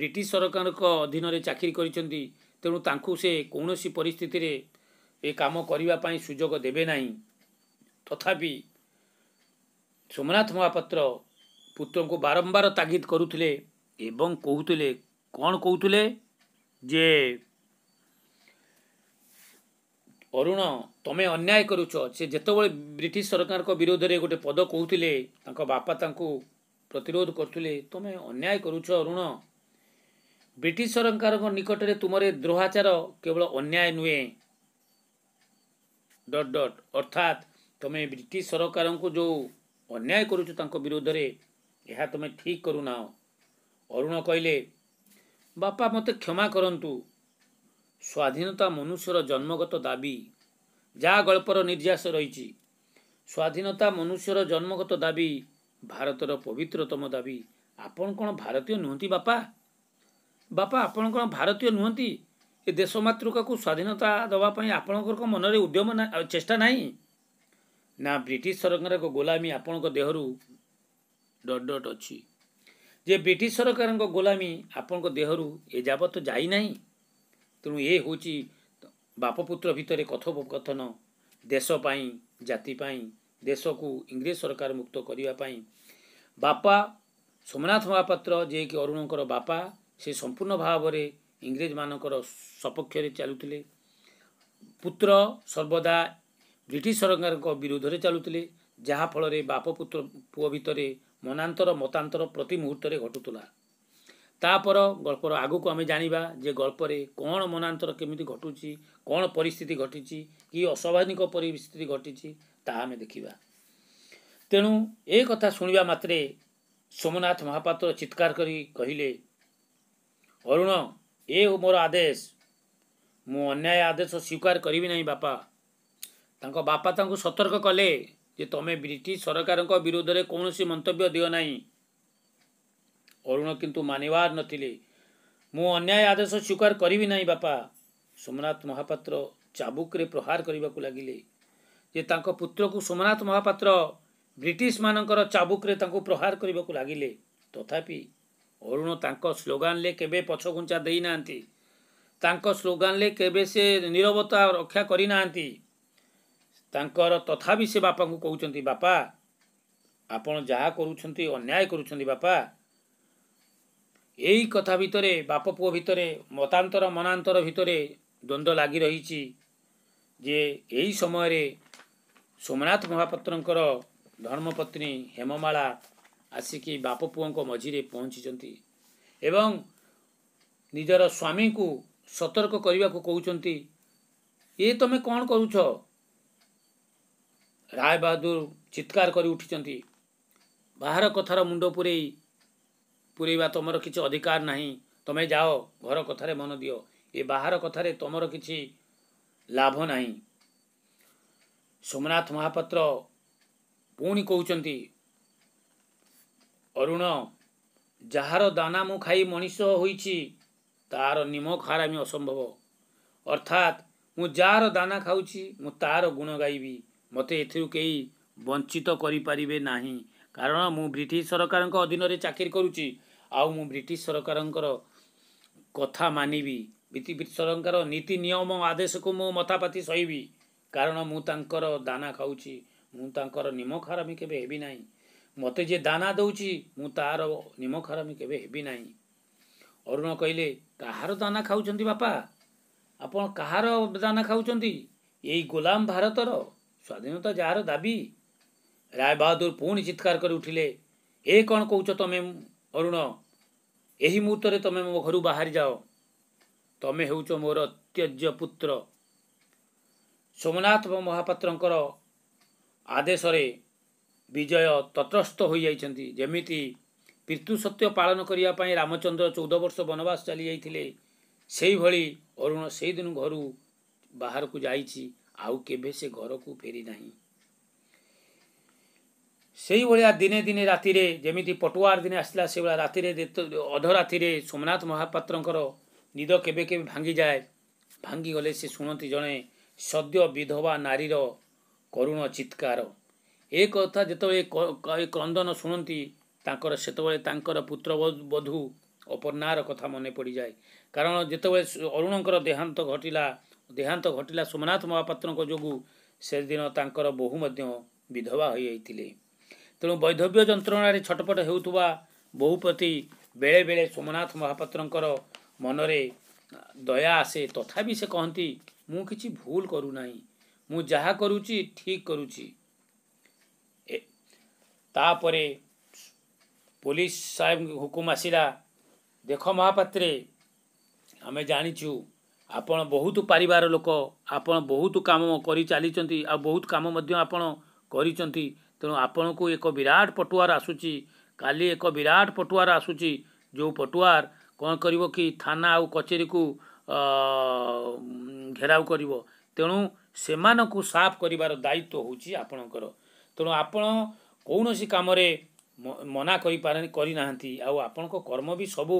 ବ୍ରିଟିଶ ସରକାରଙ୍କ ଅଧୀନରେ ଚାକିରି କରିଛନ୍ତି ତେଣୁ ତାଙ୍କୁ ସେ କୌଣସି ପରିସ୍ଥିତିରେ ଏ କାମ କରିବା ପାଇଁ ସୁଯୋଗ ଦେବେ ନାହିଁ ତଥାପି ସୋମନାଥ ମହାପାତ୍ର ପୁତ୍ରଙ୍କୁ ବାରମ୍ବାର ତାଗିଦ କରୁଥିଲେ ଏବଂ କହୁଥିଲେ କ'ଣ କହୁଥିଲେ ଯେ ଅରୁଣ ତମେ ଅନ୍ୟାୟ କରୁଛ ସେ ଯେତେବେଳେ ବ୍ରିଟିଶ ସରକାରଙ୍କ ବିରୋଧରେ ଗୋଟେ ପଦ କହୁଥିଲେ ତାଙ୍କ ବାପା ତାଙ୍କୁ ପ୍ରତିରୋଧ କରୁଥିଲେ ତମେ ଅନ୍ୟାୟ କରୁଛ ଅରୁଣ ବ୍ରିଟିଶ ସରକାରଙ୍କ ନିକଟରେ ତୁମର ଦ୍ରୋହାଚାର କେବଳ ଅନ୍ୟାୟ ନୁହେଁ ଡଟ୍ ଡଟ୍ ଅର୍ଥାତ୍ ତୁମେ ବ୍ରିଟିଶ ସରକାରଙ୍କୁ ଯେଉଁ ଅନ୍ୟାୟ କରୁଛ ତାଙ୍କ ବିରୋଧରେ ଏହା ତୁମେ ଠିକ୍ କରୁନାହ ଅରୁଣ କହିଲେ ବାପା ମୋତେ କ୍ଷମା କରନ୍ତୁ ସ୍ୱାଧୀନତା ମନୁଷ୍ୟର ଜନ୍ମଗତ ଦାବି ଯାହା ଗଳ୍ପର ନିର୍ଯାସ ରହିଛି ସ୍ୱାଧୀନତା ମନୁଷ୍ୟର ଜନ୍ମଗତ ଦାବି ଭାରତର ପବିତ୍ରତମ ଦାବି ଆପଣ କ'ଣ ଭାରତୀୟ ନୁହନ୍ତି ବାପା ବାପା ଆପଣ କ'ଣ ଭାରତୀୟ ନୁହନ୍ତି ଏ ଦେଶ ମାତୃକାକୁ ସ୍ୱାଧୀନତା ଦେବା ପାଇଁ ଆପଣଙ୍କର ମନରେ ଉଦ୍ୟମ ଚେଷ୍ଟା ନାହିଁ ନା ବ୍ରିଟିଶ ସରକାରଙ୍କ ଗୋଲାମୀ ଆପଣଙ୍କ ଦେହରୁ ଡଟ ଅଛି ଯେ ବ୍ରିଟିଶ ସରକାରଙ୍କ ଗୋଲାମୀ ଆପଣଙ୍କ ଦେହରୁ ଏଯାବତ ଯାଇନାହିଁ ତେଣୁ ଏ ହେଉଛି ବାପ ପୁତ୍ର ଭିତରେ କଥୋପକଥନ ଦେଶ ପାଇଁ ଜାତି ପାଇଁ ଦେଶକୁ ଇଂରେଜ ସରକାର ମୁକ୍ତ କରିବା ପାଇଁ ବାପା ସୋମନାଥ ମହାପାତ୍ର ଯିଏକି ଅରୁଣଙ୍କର ବାପା ସେ ସମ୍ପୂର୍ଣ୍ଣ ଭାବରେ ଇଂରେଜମାନଙ୍କର ସପକ୍ଷରେ ଚାଲୁଥିଲେ ପୁତ୍ର ସର୍ବଦା ବ୍ରିଟିଶ ସରକାରଙ୍କ ବିରୁଦ୍ଧରେ ଚାଲୁଥିଲେ ଯାହାଫଳରେ ବାପ ପୁତ୍ର ପୁଅ ଭିତରେ ମନାନ୍ତର ମତାନ୍ତର ପ୍ରତି ମୁହୂର୍ତ୍ତରେ ଘଟୁଥିଲା ତାପର ଗଳ୍ପର ଆଗକୁ ଆମେ ଜାଣିବା ଯେ ଗଳ୍ପରେ କ'ଣ ମନାନ୍ତର କେମିତି ଘଟୁଛି କ'ଣ ପରିସ୍ଥିତି ଘଟିଛି କି ଅସ୍ୱାଭାବିକ ପରିସ୍ଥିତି ଘଟିଛି ତାହା ଆମେ ଦେଖିବା ତେଣୁ ଏ କଥା ଶୁଣିବା ମାତ୍ରେ ସୋମନାଥ ମହାପାତ୍ର ଚିତ୍କାର କରି କହିଲେ ଅରୁଣ ଏ ମୋର ଆଦେଶ ମୁଁ ଅନ୍ୟାୟ ଆଦେଶ ସ୍ୱୀକାର କରିବି ନାହିଁ ବାପା ତାଙ୍କ ବାପା ତାଙ୍କୁ ସତର୍କ କଲେ ଯେ ତୁମେ ବ୍ରିଟିଶ ସରକାରଙ୍କ ବିରୋଧରେ କୌଣସି ମନ୍ତବ୍ୟ ଦିଅ ନାହିଁ ଅରୁଣ କିନ୍ତୁ ମାନିବାର ନଥିଲେ ମୁଁ ଅନ୍ୟାୟ ଆଦେଶ ସ୍ୱୀକାର କରିବି ନାହିଁ ବାପା ସୋମନାଥ ମହାପାତ୍ର ଚାବୁକରେ ପ୍ରହାର କରିବାକୁ ଲାଗିଲେ ଯେ ତାଙ୍କ ପୁତ୍ରକୁ ସୋମନାଥ ମହାପାତ୍ର ବ୍ରିଟିଶମାନଙ୍କର ଚାବୁକରେ ତାଙ୍କୁ ପ୍ରହାର କରିବାକୁ ଲାଗିଲେ ତଥାପି ଅରୁଣ ତାଙ୍କ ସ୍ଲୋଗାନରେ କେବେ ପଛଘୁଞ୍ଚା ଦେଇନାହାନ୍ତି ତାଙ୍କ ସ୍ଲୋଗାନରେ କେବେ ସେ ନିରବତା ରକ୍ଷା କରିନାହାନ୍ତି ତାଙ୍କର ତଥାପି ସେ ବାପାଙ୍କୁ କହୁଛନ୍ତି ବାପା ଆପଣ ଯାହା କରୁଛନ୍ତି ଅନ୍ୟାୟ କରୁଛନ୍ତି ବାପା ଏହି କଥା ଭିତରେ ବାପ ପୁଅ ଭିତରେ ମତାନ୍ତର ମନାନ୍ତର ଭିତରେ ଦ୍ୱନ୍ଦ୍ୱ ଲାଗି ରହିଛି ଯେ ଏହି ସମୟରେ ସୋମନାଥ ମହାପାତ୍ରଙ୍କର ଧର୍ମପତ୍ନୀ ହେମମାଳା ଆସିକି ବାପ ପୁଅଙ୍କ ମଝିରେ ପହଞ୍ଚିଛନ୍ତି ଏବଂ ନିଜର ସ୍ୱାମୀଙ୍କୁ ସତର୍କ କରିବାକୁ କହୁଛନ୍ତି ଏ ତମେ କ'ଣ କରୁଛ ରାୟ ବାହାଦୁର ଚିତ୍କାର କରି ଉଠିଛନ୍ତି ବାହାର କଥାର ମୁଣ୍ଡ ପୁରେଇ ପୁରେଇବା ତୁମର କିଛି ଅଧିକାର ନାହିଁ ତୁମେ ଯାଅ ଘର କଥାରେ ମନ ଦିଅ ଏ ବାହାର କଥାରେ ତୁମର କିଛି ଲାଭ ନାହିଁ ସୋମନାଥ ମହାପାତ୍ର ପୁଣି କହୁଛନ୍ତି ଅରୁଣ ଯାହାର ଦାନା ମୁଁ ଖାଇ ମଣିଷ ହୋଇଛି ତାର ନିମ ଖାରାମି ଅସମ୍ଭବ ଅର୍ଥାତ୍ ମୁଁ ଯାହାର ଦାନା ଖାଉଛି ମୁଁ ତାର ଗୁଣ ଗାଇବି ମୋତେ ଏଥିରୁ କେହି ବଞ୍ଚିତ କରିପାରିବେ ନାହିଁ କାରଣ ମୁଁ ବ୍ରିଟିଶ ସରକାରଙ୍କ ଅଧୀନରେ ଚାକିରି କରୁଛି ଆଉ ମୁଁ ବ୍ରିଟିଶ ସରକାରଙ୍କର କଥା ମାନିବି ବ୍ରିଟିଶ ସରକାର ନୀତି ନିୟମ ଆଦେଶକୁ ମୁଁ ମତାପାତି ସହିବି କାରଣ ମୁଁ ତାଙ୍କର ଦାନା ଖାଉଛି ମୁଁ ତାଙ୍କର ନିମଖାରମି କେବେ ହେବି ନାହିଁ ମୋତେ ଯିଏ ଦାନା ଦେଉଛି ମୁଁ ତାର ନିମଖାରମି କେବେ ହେବି ନାହିଁ ଅରୁଣ କହିଲେ କାହାର ଦାନା ଖାଉଛନ୍ତି ବାପା ଆପଣ କାହାର ଦାନା ଖାଉଛନ୍ତି ଏଇ ଗୋଲାମ ଭାରତର ସ୍ୱାଧୀନତା ଯାହାର ଦାବି ରାୟ ବାହାଦୁର ପୁଣି ଚିତ୍କାର କରି ଉଠିଲେ ଏ କ'ଣ କହୁଛ ତମେ ଅରୁଣ ଏହି ମୁହୂର୍ତ୍ତରେ ତୁମେ ମୋ ଘରୁ ବାହାରି ଯାଅ ତୁମେ ହେଉଛ ମୋର ତ୍ୟଜ୍ୟ ପୁତ୍ର ସୋମନାଥ ମହାପାତ୍ରଙ୍କର ଆଦେଶରେ ବିଜୟ ତଟସ୍ଥ ହୋଇଯାଇଛନ୍ତି ଯେମିତି ପିତୃ ସତ୍ୟ ପାଳନ କରିବା ପାଇଁ ରାମଚନ୍ଦ୍ର ଚଉଦ ବର୍ଷ ବନବାସ ଚାଲିଯାଇଥିଲେ ସେହିଭଳି ଅରୁଣ ସେହିଦିନ ଘରୁ ବାହାରକୁ ଯାଇଛି ଆଉ କେବେ ସେ ଘରକୁ ଫେରି ନାହିଁ ସେଇଭଳିଆ ଦିନେ ଦିନେ ରାତିରେ ଯେମିତି ପଟୁଆର ଦିନେ ଆସିଲା ସେଇଭଳିଆ ରାତିରେ ଅଧରାତିରେ ସୋମନାଥ ମହାପାତ୍ରଙ୍କର ନିଦ କେବେ କେବେ ଭାଙ୍ଗିଯାଏ ଭାଙ୍ଗିଗଲେ ସେ ଶୁଣନ୍ତି ଜଣେ ସଦ୍ୟ ବିଧବା ନାରୀର କରୁଣ ଚିତ୍କାର ଏ କଥା ଯେତେବେଳେ କ୍ରନ୍ଦନ ଶୁଣନ୍ତି ତାଙ୍କର ସେତେବେଳେ ତାଙ୍କର ପୁତ୍ର ପୁତ୍ରବଧୂ ଅପର୍ଣ୍ଣାର କଥା ମନେ ପଡ଼ିଯାଏ କାରଣ ଯେତେବେଳେ ଅରୁଣଙ୍କର ଦେହାନ୍ତ ଘଟିଲା ଦେହାନ୍ତ ଘଟିଲା ସୋମନାଥ ମହାପାତ୍ରଙ୍କ ଯୋଗୁଁ ସେଦିନ ତାଙ୍କର ବହୁ ମଧ୍ୟ ବିଧବା ହୋଇଯାଇଥିଲେ ତେଣୁ ବୈଧବ୍ୟ ଯନ୍ତ୍ରଣାରେ ଛଟପଟ ହେଉଥିବା ବହୁ ପ୍ରତି ବେଳେବେଳେ ସୋମନାଥ ମହାପାତ୍ରଙ୍କର ମନରେ ଦୟା ଆସେ ତଥାପି ସେ କହନ୍ତି ମୁଁ କିଛି ଭୁଲ କରୁନାହିଁ ମୁଁ ଯାହା କରୁଛି ଠିକ୍ କରୁଛି ତାପରେ ପୋଲିସ ସାହେବ ହୁକୁମ ଆସିଲା ଦେଖ ମହାପାତ୍ରେ ଆମେ ଜାଣିଛୁ ଆପଣ ବହୁତ ପାରିବାର ଲୋକ ଆପଣ ବହୁତ କାମ କରି ଚାଲିଛନ୍ତି ଆଉ ବହୁତ କାମ ମଧ୍ୟ ଆପଣ କରିଛନ୍ତି ତେଣୁ ଆପଣଙ୍କୁ ଏକ ବିରାଟ ପଟୁଆର ଆସୁଛି କାଲି ଏକ ବିରାଟ ପଟୁଆର ଆସୁଛି ଯେଉଁ ପଟୁଆର କ'ଣ କରିବ କି ଥାନା ଆଉ କଚେରୀକୁ ଘେରାଉ କରିବ ତେଣୁ ସେମାନଙ୍କୁ ସାଫ କରିବାର ଦାୟିତ୍ୱ ହେଉଛି ଆପଣଙ୍କର ତେଣୁ ଆପଣ କୌଣସି କାମରେ ମନା କରିପାରେ କରିନାହାନ୍ତି ଆଉ ଆପଣଙ୍କ କର୍ମ ବି ସବୁ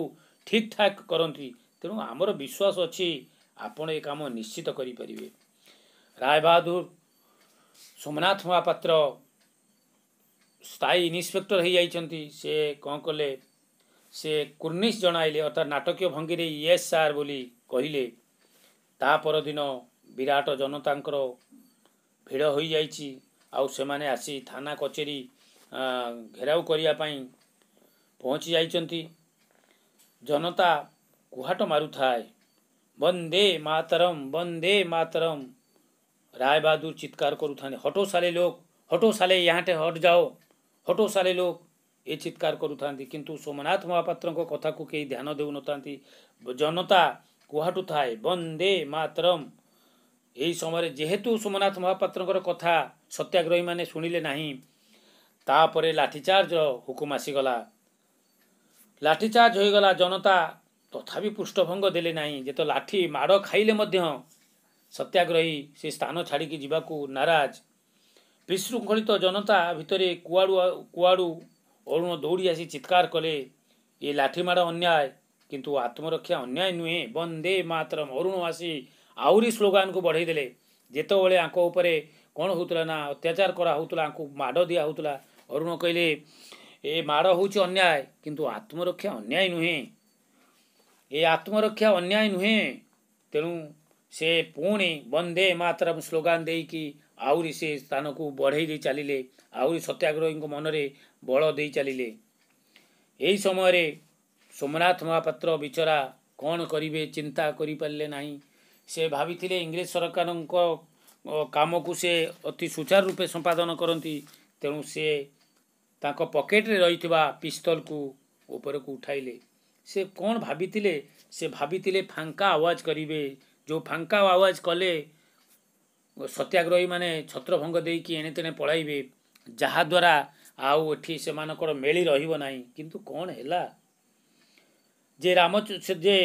ଠିକ୍ ଠାକ୍ କରନ୍ତି ତେଣୁ ଆମର ବିଶ୍ୱାସ ଅଛି ଆପଣ ଏ କାମ ନିଶ୍ଚିତ କରିପାରିବେ ରାୟବାହାଦୁର ସୋମନାଥ ମହାପାତ୍ର ସ୍ଥାୟୀ ଇନ୍ସପେକ୍ଟର ହେଇଯାଇଛନ୍ତି ସେ କ'ଣ କଲେ ସେ କୁର୍ନିସ୍ ଜଣାଇଲେ ଅର୍ଥାତ୍ ନାଟକୀୟ ଭଙ୍ଗୀରେ ୟେସ୍ ସାର୍ ବୋଲି କହିଲେ ତା ପରଦିନ ବିରାଟ ଜନତାଙ୍କର ଭିଡ଼ ହୋଇଯାଇଛି ଆଉ ସେମାନେ ଆସି ଥାନା କଚେରୀ ଘେରାଉ କରିବା ପାଇଁ ପହଞ୍ଚି ଯାଇଛନ୍ତି ଜନତା କୁହାଟ ମାରୁଥାଏ ବନ୍ଦେ ମାତରମ୍ ବନ୍ଦେ ମାତରମ୍ ରାୟ ବାହାଦୁର ଚିତ୍କାର କରୁଥାନ୍ତି ହଟୋ ସାଲେ ଲୋକ ହଟୋ ସାଲେ ୟାହାଁଟେ ହଟ ଯାଓ ହଟୋଶାଳୀ ଲୋକ ଏ ଚିତ୍କାର କରୁଥାନ୍ତି କିନ୍ତୁ ସୋମନାଥ ମହାପାତ୍ରଙ୍କ କଥାକୁ କେହି ଧ୍ୟାନ ଦେଉନଥାନ୍ତି ଜନତା କୁହାଟୁ ଥାଏ ବନ୍ଦେ ମାତରମ୍ ଏହି ସମୟରେ ଯେହେତୁ ସୋମନାଥ ମହାପାତ୍ରଙ୍କର କଥା ସତ୍ୟାଗ୍ରହୀମାନେ ଶୁଣିଲେ ନାହିଁ ତାପରେ ଲାଠିଚାର୍ଜର ହୁକୁମ ଆସିଗଲା ଲାଠିଚାର୍ଜ ହୋଇଗଲା ଜନତା ତଥାପି ପୃଷ୍ଠଭଙ୍ଗ ଦେଲେ ନାହିଁ ଯେତେ ଲାଠି ମାଡ଼ ଖାଇଲେ ମଧ୍ୟ ସତ୍ୟାଗ୍ରହୀ ସେ ସ୍ଥାନ ଛାଡ଼ିକି ଯିବାକୁ ନାରାଜ विशृङित जनता भितरे भिर कुडु अरुण दौडि आसी चित्कार कले ए एठीमाड अन्याय कि आत्मरक्षा अन्याय नुहे बन्दे मतरम् अरुण आसि आउरी स्ान बढैदेले उपरे बेला अपरे ना अत्याचार करा गराहु माड दि अरुण कहिले ए माड हौ अन्याय कि आत्मरक्षा अन्याय नुहे ए आत्मरक्षा अन्याय नुहे तेणु से पे बन्दे मतरम् स्लानी ଆହୁରି ସେ ସ୍ଥାନକୁ ବଢ଼େଇ ଦେଇ ଚାଲିଲେ ଆହୁରି ସତ୍ୟାଗ୍ରହୀଙ୍କ ମନରେ ବଳ ଦେଇ ଚାଲିଲେ ଏହି ସମୟରେ ସୋମନାଥ ମହାପାତ୍ର ବିଚରା କ'ଣ କରିବେ ଚିନ୍ତା କରିପାରିଲେ ନାହିଁ ସେ ଭାବିଥିଲେ ଇଂରେଜ ସରକାରଙ୍କ କାମକୁ ସେ ଅତି ସୁଚାରୁ ରୂପେ ସମ୍ପାଦନ କରନ୍ତି ତେଣୁ ସେ ତାଙ୍କ ପକେଟରେ ରହିଥିବା ପିସ୍ତଲକୁ ଉପରକୁ ଉଠାଇଲେ ସେ କ'ଣ ଭାବିଥିଲେ ସେ ଭାବିଥିଲେ ଫାଙ୍କା ଆୱାଜ କରିବେ ଯେଉଁ ଫାଙ୍କା ଆୱାଜ କଲେ ସତ୍ୟାଗ୍ରହୀ ମାନେ ଛତ୍ରଭଙ୍ଗ ଦେଇକି ଏଣେ ତେଣେ ପଳାଇବେ ଯାହାଦ୍ୱାରା ଆଉ ଏଠି ସେମାନଙ୍କର ମେଳି ରହିବ ନାହିଁ କିନ୍ତୁ କ'ଣ ହେଲା ଯେ ରାମ ଯେ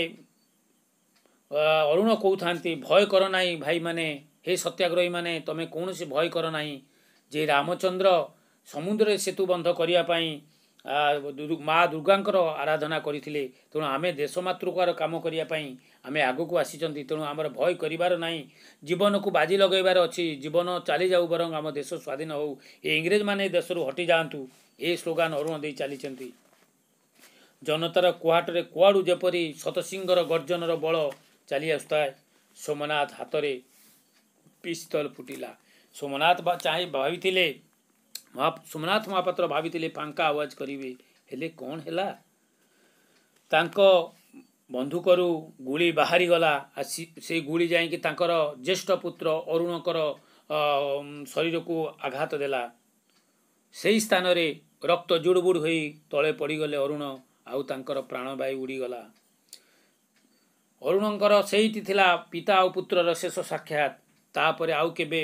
ଅରୁଣ କହୁଥାନ୍ତି ଭୟ କର ନାହିଁ ଭାଇମାନେ ହେ ସତ୍ୟାଗ୍ରହୀମାନେ ତୁମେ କୌଣସି ଭୟ କର ନାହିଁ ଯେ ରାମଚନ୍ଦ୍ର ସମୁଦ୍ରରେ ସେତୁ ବନ୍ଧ କରିବା ପାଇଁ ମା ଦୁର୍ଗାଙ୍କର ଆରାଧନା କରିଥିଲେ ତେଣୁ ଆମେ ଦେଶମାତୃକାର କାମ କରିବା ପାଇଁ ଆମେ ଆଗକୁ ଆସିଛନ୍ତି ତେଣୁ ଆମର ଭୟ କରିବାର ନାହିଁ ଜୀବନକୁ ବାଜି ଲଗାଇବାର ଅଛି ଜୀବନ ଚାଲିଯାଉ ବରଂ ଆମ ଦେଶ ସ୍ୱାଧୀନ ହେଉ ଏ ଇଂରେଜମାନେ ଦେଶରୁ ହଟିଯାଆନ୍ତୁ ଏ ସ୍ଲୋଗାନ ଅରୁଣ ଦେଇ ଚାଲିଛନ୍ତି ଜନତାର କୁହାଟରେ କୁଆଡ଼ୁ ଯେପରି ସତସିଂହର ଗର୍ଜନର ବଳ ଚାଲି ଆସୁଥାଏ ସୋମନାଥ ହାତରେ ପିସ୍ତଲ ଫୁଟିଲା ସୋମନାଥ ଚାହିଁ ଭାବିଥିଲେ ସୋମନାଥ ମହାପାତ୍ର ଭାବିଥିଲେ ଫାଙ୍କା ଆୱାଜ କରିବେ ହେଲେ କ'ଣ ହେଲା ତାଙ୍କ ବନ୍ଧୁକରୁ ଗୁଳି ବାହାରିଗଲା ସେଇ ଗୁଳି ଯାଇକି ତାଙ୍କର ଜ୍ୟେଷ୍ଠ ପୁତ୍ର ଅରୁଣଙ୍କର ଶରୀରକୁ ଆଘାତ ଦେଲା ସେହି ସ୍ଥାନରେ ରକ୍ତ ଜୁଡ଼ୁବୁଡ଼ ହୋଇ ତଳେ ପଡ଼ିଗଲେ ଅରୁଣ ଆଉ ତାଙ୍କର ପ୍ରାଣବାୟୁ ଉଡ଼ିଗଲା ଅରୁଣଙ୍କର ସେଇଠି ଥିଲା ପିତା ଆଉ ପୁତ୍ରର ଶେଷ ସାକ୍ଷାତ ତାପରେ ଆଉ କେବେ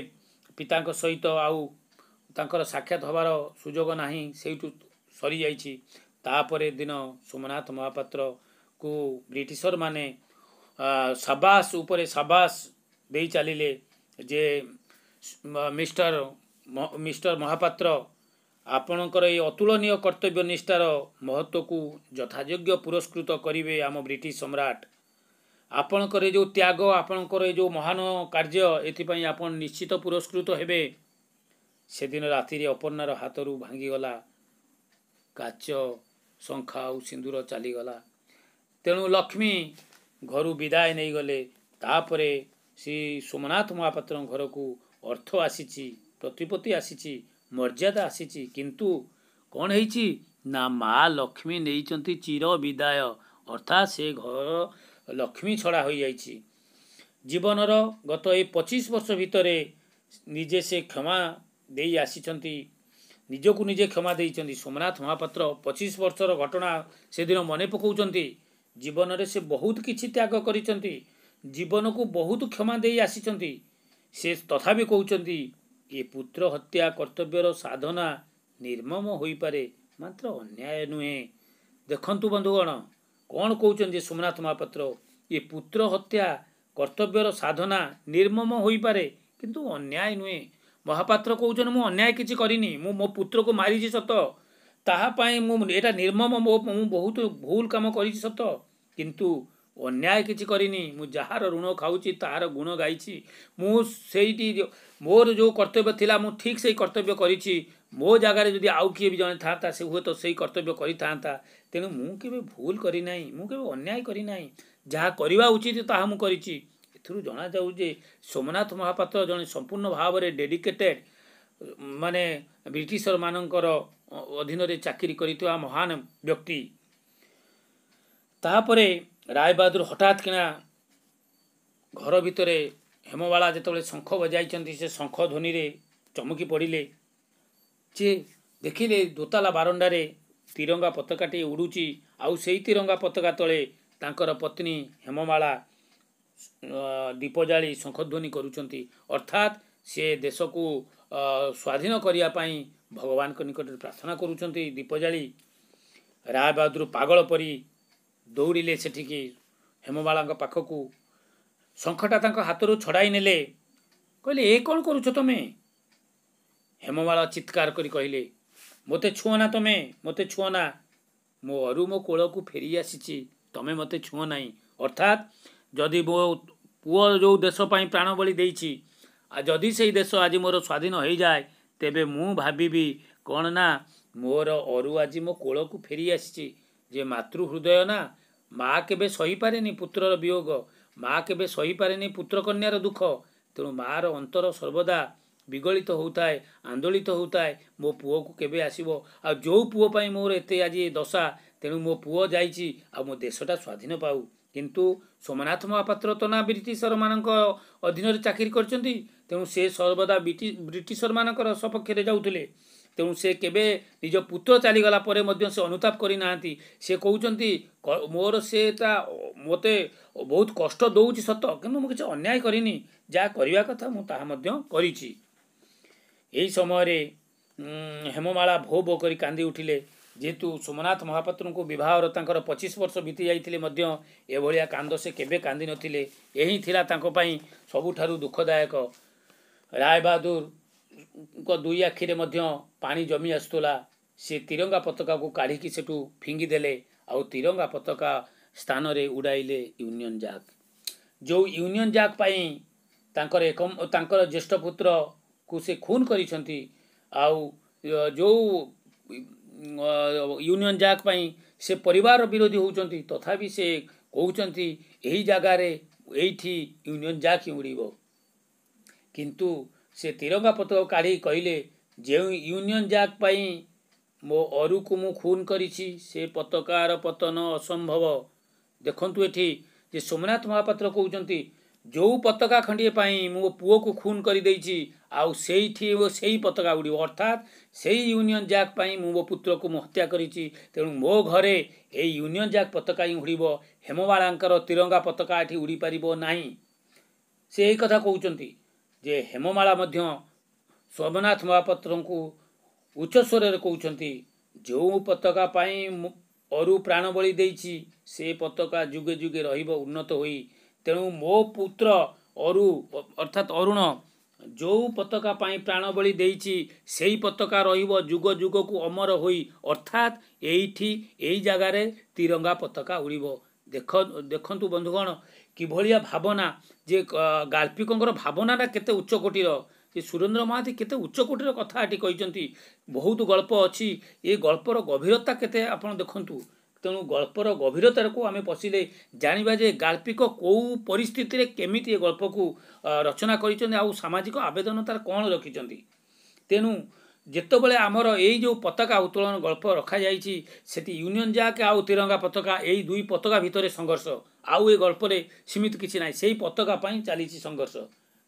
ପିତାଙ୍କ ସହିତ ଆଉ ତାଙ୍କର ସାକ୍ଷାତ ହେବାର ସୁଯୋଗ ନାହିଁ ସେଇଠୁ ସରିଯାଇଛି ତାପରେ ଦିନ ସୋମନାଥ ମହାପାତ୍ରକୁ ବ୍ରିଟିଶରମାନେ ସାବାସ ଉପରେ ସାବାସ ଦେଇ ଚାଲିଲେ ଯେ ମିଷ୍ଟର ମିଷ୍ଟର ମହାପାତ୍ର ଆପଣଙ୍କର ଏଇ ଅତୁଳନୀୟ କର୍ତ୍ତବ୍ୟ ନିଷ୍ଠାର ମହତ୍ଵକୁ ଯଥାଯୋଗ୍ୟ ପୁରସ୍କୃତ କରିବେ ଆମ ବ୍ରିଟିଶ ସମ୍ରାଟ ଆପଣଙ୍କର ଏ ଯେଉଁ ତ୍ୟାଗ ଆପଣଙ୍କର ଏ ଯେଉଁ ମହାନ କାର୍ଯ୍ୟ ଏଥିପାଇଁ ଆପଣ ନିଶ୍ଚିତ ପୁରସ୍କୃତ ହେବେ ସେଦିନ ରାତିରେ ଅପର୍ଣ୍ଣାର ହାତରୁ ଭାଙ୍ଗିଗଲା କାଚ ଶଙ୍ଖା ଆଉ ସିନ୍ଦୁର ଚାଲିଗଲା ତେଣୁ ଲକ୍ଷ୍ମୀ ଘରୁ ବିଦାୟ ନେଇଗଲେ ତାପରେ ସେ ସୋମନାଥ ମହାପାତ୍ରଙ୍କ ଘରକୁ ଅର୍ଥ ଆସିଛି ପ୍ରତିପତ୍ତି ଆସିଛି ମର୍ଯ୍ୟାଦା ଆସିଛି କିନ୍ତୁ କ'ଣ ହେଇଛି ନା ମା' ଲକ୍ଷ୍ମୀ ନେଇଛନ୍ତି ଚିର ବିଦାୟ ଅର୍ଥାତ୍ ସେ ଘର ଲକ୍ଷ୍ମୀ ଛଡ଼ା ହୋଇଯାଇଛି ଜୀବନର ଗତ ଏଇ ପଚିଶ ବର୍ଷ ଭିତରେ ନିଜେ ସେ କ୍ଷମା ଦେଇ ଆସିଛନ୍ତି ନିଜକୁ ନିଜେ କ୍ଷମା ଦେଇଛନ୍ତି ସୋମନାଥ ମହାପାତ୍ର ପଚିଶ ବର୍ଷର ଘଟଣା ସେଦିନ ମନେ ପକାଉଛନ୍ତି ଜୀବନରେ ସେ ବହୁତ କିଛି ତ୍ୟାଗ କରିଛନ୍ତି ଜୀବନକୁ ବହୁତ କ୍ଷମା ଦେଇ ଆସିଛନ୍ତି ସେ ତଥାପି କହୁଛନ୍ତି ଏ ପୁତ୍ର ହତ୍ୟା କର୍ତ୍ତବ୍ୟର ସାଧନା ନିର୍ମମ ହୋଇପାରେ ମାତ୍ର ଅନ୍ୟାୟ ନୁହେଁ ଦେଖନ୍ତୁ ବନ୍ଧୁଗଣ କ'ଣ କହୁଛନ୍ତି ସୋମନାଥ ମହାପାତ୍ର ଏ ପୁତ୍ର ହତ୍ୟା କର୍ତ୍ତବ୍ୟର ସାଧନା ନିର୍ମମ ହୋଇପାରେ କିନ୍ତୁ ଅନ୍ୟାୟ ନୁହେଁ ମହାପାତ୍ର କହୁଛନ୍ତି ମୁଁ ଅନ୍ୟାୟ କିଛି କରିନି ମୁଁ ମୋ ପୁତ୍ରକୁ ମାରିଛି ସତ ତାହା ପାଇଁ ମୁଁ ଏଇଟା ନିର୍ମମ ମୋ ମୁଁ ବହୁତ ଭୁଲ କାମ କରିଛି ସତ କିନ୍ତୁ ଅନ୍ୟାୟ କିଛି କରିନି ମୁଁ ଯାହାର ଋଣ ଖାଉଛି ତାହାର ଗୁଣ ଗାଇଛି ମୁଁ ସେଇଠି ମୋର ଯେଉଁ କର୍ତ୍ତବ୍ୟ ଥିଲା ମୁଁ ଠିକ୍ ସେଇ କର୍ତ୍ତବ୍ୟ କରିଛି ମୋ ଜାଗାରେ ଯଦି ଆଉ କିଏ ବି ଜଣେ ଥାଆନ୍ତା ସେ ହୁଏତ ସେଇ କର୍ତ୍ତବ୍ୟ କରିଥାନ୍ତା ତେଣୁ ମୁଁ କେବେ ଭୁଲ କରିନାହିଁ ମୁଁ କେବେ ଅନ୍ୟାୟ କରିନାହିଁ ଯାହା କରିବା ଉଚିତ ତାହା ମୁଁ କରିଛି ଏଥିରୁ ଜଣାଯାଉ ଯେ ସୋମନାଥ ମହାପାତ୍ର ଜଣେ ସମ୍ପୂର୍ଣ୍ଣ ଭାବରେ ଡେଡିକେଟେଡ୍ ମାନେ ବ୍ରିଟିଶରମାନଙ୍କର ଅଧୀନରେ ଚାକିରି କରିଥିବା ମହାନ ବ୍ୟକ୍ତି ତାପରେ ରାୟବାହାଦୁର ହଠାତ୍ କିଣା ଘର ଭିତରେ ହେମବାଳା ଯେତେବେଳେ ଶଙ୍ଖ ବଜାଇଛନ୍ତି ସେ ଶଙ୍ଖ ଧ୍ୱନିରେ ଚମକି ପଡ଼ିଲେ ଯେ ଦେଖିଲେ ଦୋତାଲା ବାରଣ୍ଡାରେ ତିରଙ୍ଗା ପତାକାଟିଏ ଉଡ଼ୁଛି ଆଉ ସେଇ ତିରଙ୍ଗା ପତାକା ତଳେ ତାଙ୍କର ପତ୍ନୀ ହେମମାଳା ଦୀପ ଜାଳି ଶଙ୍ଖଧ୍ୱନି କରୁଛନ୍ତି ଅର୍ଥାତ୍ ସେ ଦେଶକୁ ସ୍ୱାଧୀନ କରିବା ପାଇଁ ଭଗବାନଙ୍କ ନିକଟରେ ପ୍ରାର୍ଥନା କରୁଛନ୍ତି ଦୀପ ଜାଳି ରାୟବାହାଦୁର ପାଗଳ ପରି ଦୌଡ଼ିଲେ ସେଠିକି ହେମବାଳାଙ୍କ ପାଖକୁ ଶଙ୍ଖଟା ତାଙ୍କ ହାତରୁ ଛଡ଼ାଇ ନେଲେ କହିଲେ ଏ କ'ଣ କରୁଛ ତୁମେ ହେମବାଳ ଚିତ୍କାର କରି କହିଲେ ମୋତେ ଛୁଅ ନା ତୁମେ ମୋତେ ଛୁଅ ନା ମୋ ଅରୁ ମୋ କୋଳକୁ ଫେରି ତୁମେ ମୋତେ ଛୁଅ ନାହିଁ ଅର୍ଥାତ୍ ଯଦି ମୋ ପୁଅ ଯେଉଁ ଦେଶ ପାଇଁ ପ୍ରାଣବଳି ଦେଇଛି ଆଉ ଯଦି ସେଇ ଦେଶ ଆଜି ମୋର ସ୍ୱାଧୀନ ହୋଇଯାଏ ତେବେ ମୁଁ ଭାବିବି କ'ଣ ନା ମୋର ଅରୁ ଆଜି ମୋ କୋଳକୁ ଫେରି ଆସିଛି ଯେ ମାତୃ ହୃଦୟ ନା ମା' କେବେ ସହିପାରେନି ପୁତ୍ରର ବିୟୋଗ ମା' କେବେ ସହିପାରେନି ପୁତ୍ରକନ୍ୟାର ଦୁଃଖ ତେଣୁ ମା'ର ଅନ୍ତର ସର୍ବଦା ବିଗଳିତ ହେଉଥାଏ ଆନ୍ଦୋଳିତ ହେଉଥାଏ ମୋ ପୁଅକୁ କେବେ ଆସିବ ଆଉ ଯେଉଁ ପୁଅ ପାଇଁ ମୋର ଏତେ ଆଜି ଦଶା ତେଣୁ ମୋ ପୁଅ ଯାଇଛି ଆଉ ମୋ ଦେଶଟା ସ୍ୱାଧୀନ ପାଉ କିନ୍ତୁ ସୋମନାଥ ମହାପାତ୍ର ତ ନା ବ୍ରିଟିଶରମାନଙ୍କ ଅଧୀନରେ ଚାକିରି କରିଛନ୍ତି ତେଣୁ ସେ ସର୍ବଦା ବ୍ରିଟିଶରମାନଙ୍କର ସପକ୍ଷରେ ଯାଉଥିଲେ ତେଣୁ ସେ କେବେ ନିଜ ପୁତ୍ର ଚାଲିଗଲା ପରେ ମଧ୍ୟ ସେ ଅନୁତାପ କରିନାହାନ୍ତି ସେ କହୁଛନ୍ତି ମୋର ସେ ତା ମୋତେ ବହୁତ କଷ୍ଟ ଦେଉଛି ସତ କିନ୍ତୁ ମୁଁ କିଛି ଅନ୍ୟାୟ କରିନି ଯାହା କରିବା କଥା ମୁଁ ତାହା ମଧ୍ୟ କରିଛି ଏହି ସମୟରେ ହେମମାଳା ଭୋ ଭୋ କରି କାନ୍ଦି ଉଠିଲେ ଯେହେତୁ ସୋମନାଥ ମହାପାତ୍ରଙ୍କୁ ବିବାହର ତାଙ୍କର ପଚିଶ ବର୍ଷ ବିତି ଯାଇଥିଲେ ମଧ୍ୟ ଏଭଳିଆ କାନ୍ଦ ସେ କେବେ କାନ୍ଦିନଥିଲେ ଏହିଁ ଥିଲା ତାଙ୍କ ପାଇଁ ସବୁଠାରୁ ଦୁଃଖଦାୟକ ରାୟବାହାଦୁରଙ୍କ ଦୁଇ ଆଖିରେ ମଧ୍ୟ ପାଣି ଜମି ଆସୁଥିଲା ସେ ତିରଙ୍ଗା ପତାକାକୁ କାଢ଼ିକି ସେଠୁ ଫିଙ୍ଗି ଦେଲେ ଆଉ ତିରଙ୍ଗା ପତାକା ସ୍ଥାନରେ ଉଡ଼ାଇଲେ ୟୁନିଅନ୍ ଜାକ୍ ଯେଉଁ ୟୁନିଅନ୍ ଜାକ୍ ପାଇଁ ତାଙ୍କର ଏକ ତାଙ୍କର ଜ୍ୟେଷ୍ଠ ପୁତ୍ରକୁ ସେ ଖୁନ୍ କରିଛନ୍ତି ଆଉ ଯେଉଁ ୟୁନିଅନ୍ ଜ୍ୟାକ୍ ପାଇଁ ସେ ପରିବାର ବିରୋଧୀ ହେଉଛନ୍ତି ତଥାପି ସେ କହୁଛନ୍ତି ଏହି ଜାଗାରେ ଏଇଠି ୟୁନିଅନ୍ ଜ୍ୟାକ୍ ହିଁ ଉଡ଼ିବ କିନ୍ତୁ ସେ ତିରଙ୍ଗା ପତକ କାଢ଼ି କହିଲେ ଯେଉଁ ୟୁନିଅନ୍ ଜ୍ୟାକ୍ ପାଇଁ ମୋ ଅରୁକୁ ମୁଁ ଖୁନ୍ କରିଛି ସେ ପତକାର ପତନ ଅସମ୍ଭବ ଦେଖନ୍ତୁ ଏଠି ଯେ ସୋମନାଥ ମହାପାତ୍ର କହୁଛନ୍ତି ଯେଉଁ ପତକା ଖଣ୍ଡିଏ ପାଇଁ ମୁଁ ପୁଅକୁ ଖୁନ୍ କରିଦେଇଛି ଆଉ ସେଇଠି ସେଇ ପତାକା ଉଡ଼ିବ ଅର୍ଥାତ୍ ସେଇ ୟୁନିଅନ୍ ଜ୍ୟାକ୍ ପାଇଁ ମୁଁ ମୋ ପୁତ୍ରକୁ ମୁଁ ହତ୍ୟା କରିଛି ତେଣୁ ମୋ ଘରେ ଏଇ ୟୁନିଅନ୍ ଜ୍ୟାକ୍ ପତାକା ହିଁ ଉଡ଼ିବ ହେମମାଳାଙ୍କର ତିରଙ୍ଗା ପତାକା ଏଠି ଉଡ଼ିପାରିବ ନାହିଁ ସେ ଏଇ କଥା କହୁଛନ୍ତି ଯେ ହେମମାଳା ମଧ୍ୟ ସୋମନାଥ ମହାପାତ୍ରଙ୍କୁ ଉଚ୍ଚସ୍ୱରରେ କହୁଛନ୍ତି ଯେଉଁ ପତାକା ପାଇଁ ଅରୁ ପ୍ରାଣବଳି ଦେଇଛି ସେ ପତାକା ଯୁଗେ ଯୁଗେ ରହିବ ଉନ୍ନତ ହୋଇ ତେଣୁ ମୋ ପୁତ୍ର ଅରୁ ଅର୍ଥାତ୍ ଅରୁଣ ଯେଉଁ ପତାକା ପାଇଁ ପ୍ରାଣବଳି ଦେଇଛି ସେଇ ପତାକା ରହିବ ଯୁଗ ଯୁଗକୁ ଅମର ହୋଇ ଅର୍ଥାତ୍ ଏଇଠି ଏଇ ଜାଗାରେ ତିରଙ୍ଗା ପତାକା ଉଡ଼ିବ ଦେଖ ଦେଖନ୍ତୁ ବନ୍ଧୁଗଣ କିଭଳିଆ ଭାବନା ଯେ ଗାଳ୍ପିକଙ୍କର ଭାବନାଟା କେତେ ଉଚ୍ଚକୋଟିର ଯେ ସୁରେନ୍ଦ୍ର ମହାନ୍ତି କେତେ ଉଚ୍ଚକୋଟିର କଥା ଏଠି କହିଛନ୍ତି ବହୁତ ଗଳ୍ପ ଅଛି ଏ ଗଳ୍ପର ଗଭୀରତା କେତେ ଆପଣ ଦେଖନ୍ତୁ ତେଣୁ ଗଳ୍ପର ଗଭୀରତାକୁ ଆମେ ପଶିଲେ ଜାଣିବା ଯେ ଗାଳ୍ପିକ କେଉଁ ପରିସ୍ଥିତିରେ କେମିତି ଏ ଗଳ୍ପକୁ ରଚନା କରିଛନ୍ତି ଆଉ ସାମାଜିକ ଆବେଦନ ତାର କ'ଣ ରଖିଛନ୍ତି ତେଣୁ ଯେତେବେଳେ ଆମର ଏଇ ଯେଉଁ ପତାକା ଉତ୍ତୋଳନ ଗଳ୍ପ ରଖାଯାଇଛି ସେଠି ୟୁନିଅନ୍ ଜ୍ୟାକ୍ ଆଉ ତିରଙ୍ଗା ପତାକା ଏଇ ଦୁଇ ପତାକା ଭିତରେ ସଂଘର୍ଷ ଆଉ ଏ ଗଳ୍ପରେ ସୀମିତ କିଛି ନାହିଁ ସେଇ ପତାକା ପାଇଁ ଚାଲିଛି ସଂଘର୍ଷ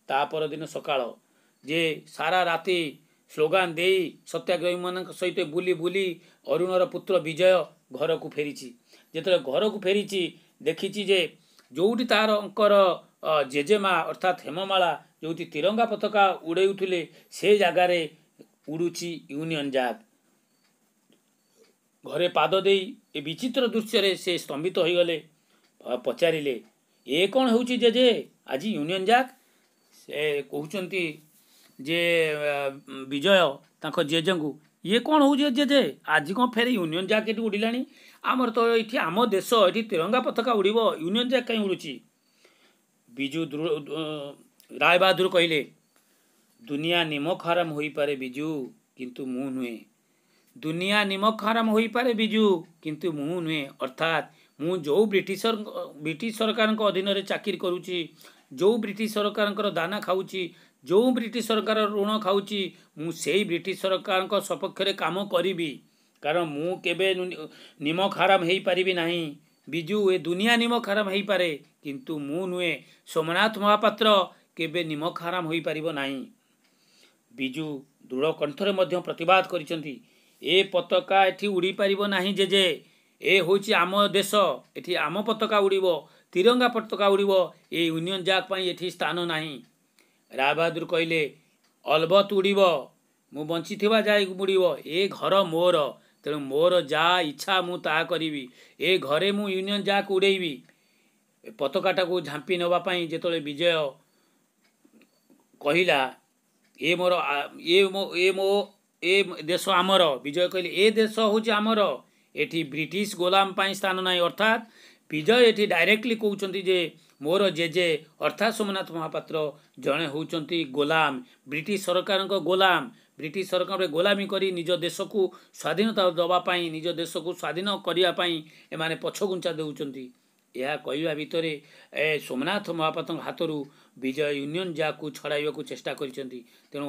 ତା ପରଦିନ ସକାଳ ଯେ ସାରା ରାତି ସ୍ଲୋଗାନ ଦେଇ ସତ୍ୟାଗ୍ରହୀମାନଙ୍କ ସହିତ ବୁଲି ବୁଲି ଅରୁଣର ପୁତ୍ର ବିଜୟ ଘରକୁ ଫେରିଛି ଯେତେବେଳେ ଘରକୁ ଫେରିଛି ଦେଖିଛି ଯେ ଯେଉଁଠି ତାରଙ୍କର ଜେଜେମା ଅର୍ଥାତ୍ ହେମମାଳା ଯେଉଁଠି ତିରଙ୍ଗା ପତାକା ଉଡ଼ାଉଥିଲେ ସେ ଜାଗାରେ ଉଡ଼ୁଛି ୟୁନିଅନ୍ ଜାକ୍ ଘରେ ପାଦ ଦେଇ ଏ ବିଚିତ୍ର ଦୃଶ୍ୟରେ ସେ ସ୍ତମ୍ଭିତ ହୋଇଗଲେ ପଚାରିଲେ ଏ କ'ଣ ହେଉଛି ଜେଜେ ଆଜି ୟୁନିଅନ୍ ଜାକ୍ ସେ କହୁଛନ୍ତି ଯେ ବିଜୟ ତାଙ୍କ ଜେଜେଙ୍କୁ ଇଏ କ'ଣ ହେଉଛି ଯେ ଯେ ଆଜି କ'ଣ ଫେରେ ୟୁନିଅନ୍ ଜ୍ୟାକେଟ୍ ଉଡ଼ିଲାଣି ଆମର ତ ଏଠି ଆମ ଦେଶ ଏଠି ତିରଙ୍ଗା ପତାକା ଉଡ଼ିବ ୟୁନିଅନ୍ ଜ୍ୟାକ୍ କାହିଁ ଉଡ଼ୁଛି ବିଜୁ ରାୟବାହାଦୁର କହିଲେ ଦୁନିଆ ନିମଖ ହରମ ହୋଇପାରେ ବିଜୁ କିନ୍ତୁ ମୁଁ ନୁହେଁ ଦୁନିଆ ନିମଖ ହରମ ହୋଇପାରେ ବିଜୁ କିନ୍ତୁ ମୁଁ ନୁହେଁ ଅର୍ଥାତ୍ ମୁଁ ଯେଉଁ ବ୍ରିଟିଶର ବ୍ରିଟିଶ ସରକାରଙ୍କ ଅଧୀନରେ ଚାକିରି କରୁଛି ଯେଉଁ ବ୍ରିଟିଶ ସରକାରଙ୍କର ଦାନା ଖାଉଛି ଯେଉଁ ବ୍ରିଟିଶ ସରକାର ଋଣ ଖାଉଛି ମୁଁ ସେଇ ବ୍ରିଟିଶ ସରକାରଙ୍କ ସପକ୍ଷରେ କାମ କରିବି କାରଣ ମୁଁ କେବେ ନିମକ ହାରାମ ହେଇପାରିବି ନାହିଁ ବିଜୁ ଏ ଦୁନିଆ ନିମକ ହାରାମ ହେଇପାରେ କିନ୍ତୁ ମୁଁ ନୁହେଁ ସୋମନାଥ ମହାପାତ୍ର କେବେ ନିମକ ହାରାମ ହୋଇପାରିବ ନାହିଁ ବିଜୁ ଦୃଢ଼ କଣ୍ଠରେ ମଧ୍ୟ ପ୍ରତିବାଦ କରିଛନ୍ତି ଏ ପତାକା ଏଠି ଉଡ଼ିପାରିବ ନାହିଁ ଯେ ଯେ ଏ ହେଉଛି ଆମ ଦେଶ ଏଠି ଆମ ପତାକା ଉଡ଼ିବ ତିରଙ୍ଗା ପତାକା ଉଡ଼ିବ ଏ ୟୁନିଅନ୍ ଜ୍ୟାକ୍ ପାଇଁ ଏଠି ସ୍ଥାନ ନାହିଁ ରାୟବାହାଦୁର କହିଲେ ଅଲବତ୍ ଉଡ଼ିବ ମୁଁ ବଞ୍ଚିଥିବା ଯାଏ ଉଡ଼ିବ ଏ ଘର ମୋର ତେଣୁ ମୋର ଯାହା ଇଚ୍ଛା ମୁଁ ତାହା କରିବି ଏ ଘରେ ମୁଁ ୟୁନିୟନ୍ ଯାହାକୁ ଉଡ଼େଇବି ପତାକାଟାକୁ ଝାମ୍ପି ନେବା ପାଇଁ ଯେତେବେଳେ ବିଜୟ କହିଲା ଏ ମୋର ଏ ମୋ ଏ ମୋ ଏ ଦେଶ ଆମର ବିଜୟ କହିଲେ ଏ ଦେଶ ହେଉଛି ଆମର ଏଠି ବ୍ରିଟିଶ ଗୋଲାମ ପାଇଁ ସ୍ଥାନ ନାହିଁ ଅର୍ଥାତ୍ ବିଜୟ ଏଠି ଡାଇରେକ୍ଟଲି କହୁଛନ୍ତି ଯେ ମୋର ଜେଜେ ଅର୍ଥାତ୍ ସୋମନାଥ ମହାପାତ୍ର ଜଣେ ହେଉଛନ୍ତି ଗୋଲାମ ବ୍ରିଟିଶ ସରକାରଙ୍କ ଗୋଲାମ ବ୍ରିଟିଶ ସରକାରରେ ଗୋଲାମୀ କରି ନିଜ ଦେଶକୁ ସ୍ୱାଧୀନତା ଦେବା ପାଇଁ ନିଜ ଦେଶକୁ ସ୍ୱାଧୀନ କରିବା ପାଇଁ ଏମାନେ ପଛଘୁଞ୍ଚା ଦେଉଛନ୍ତି ଏହା କହିବା ଭିତରେ ଏ ସୋମନାଥ ମହାପାତ୍ରଙ୍କ ହାତରୁ ବିଜୟ ୟୁନିଅନ୍ ଯାହାକୁ ଛଡ଼ାଇବାକୁ ଚେଷ୍ଟା କରିଛନ୍ତି ତେଣୁ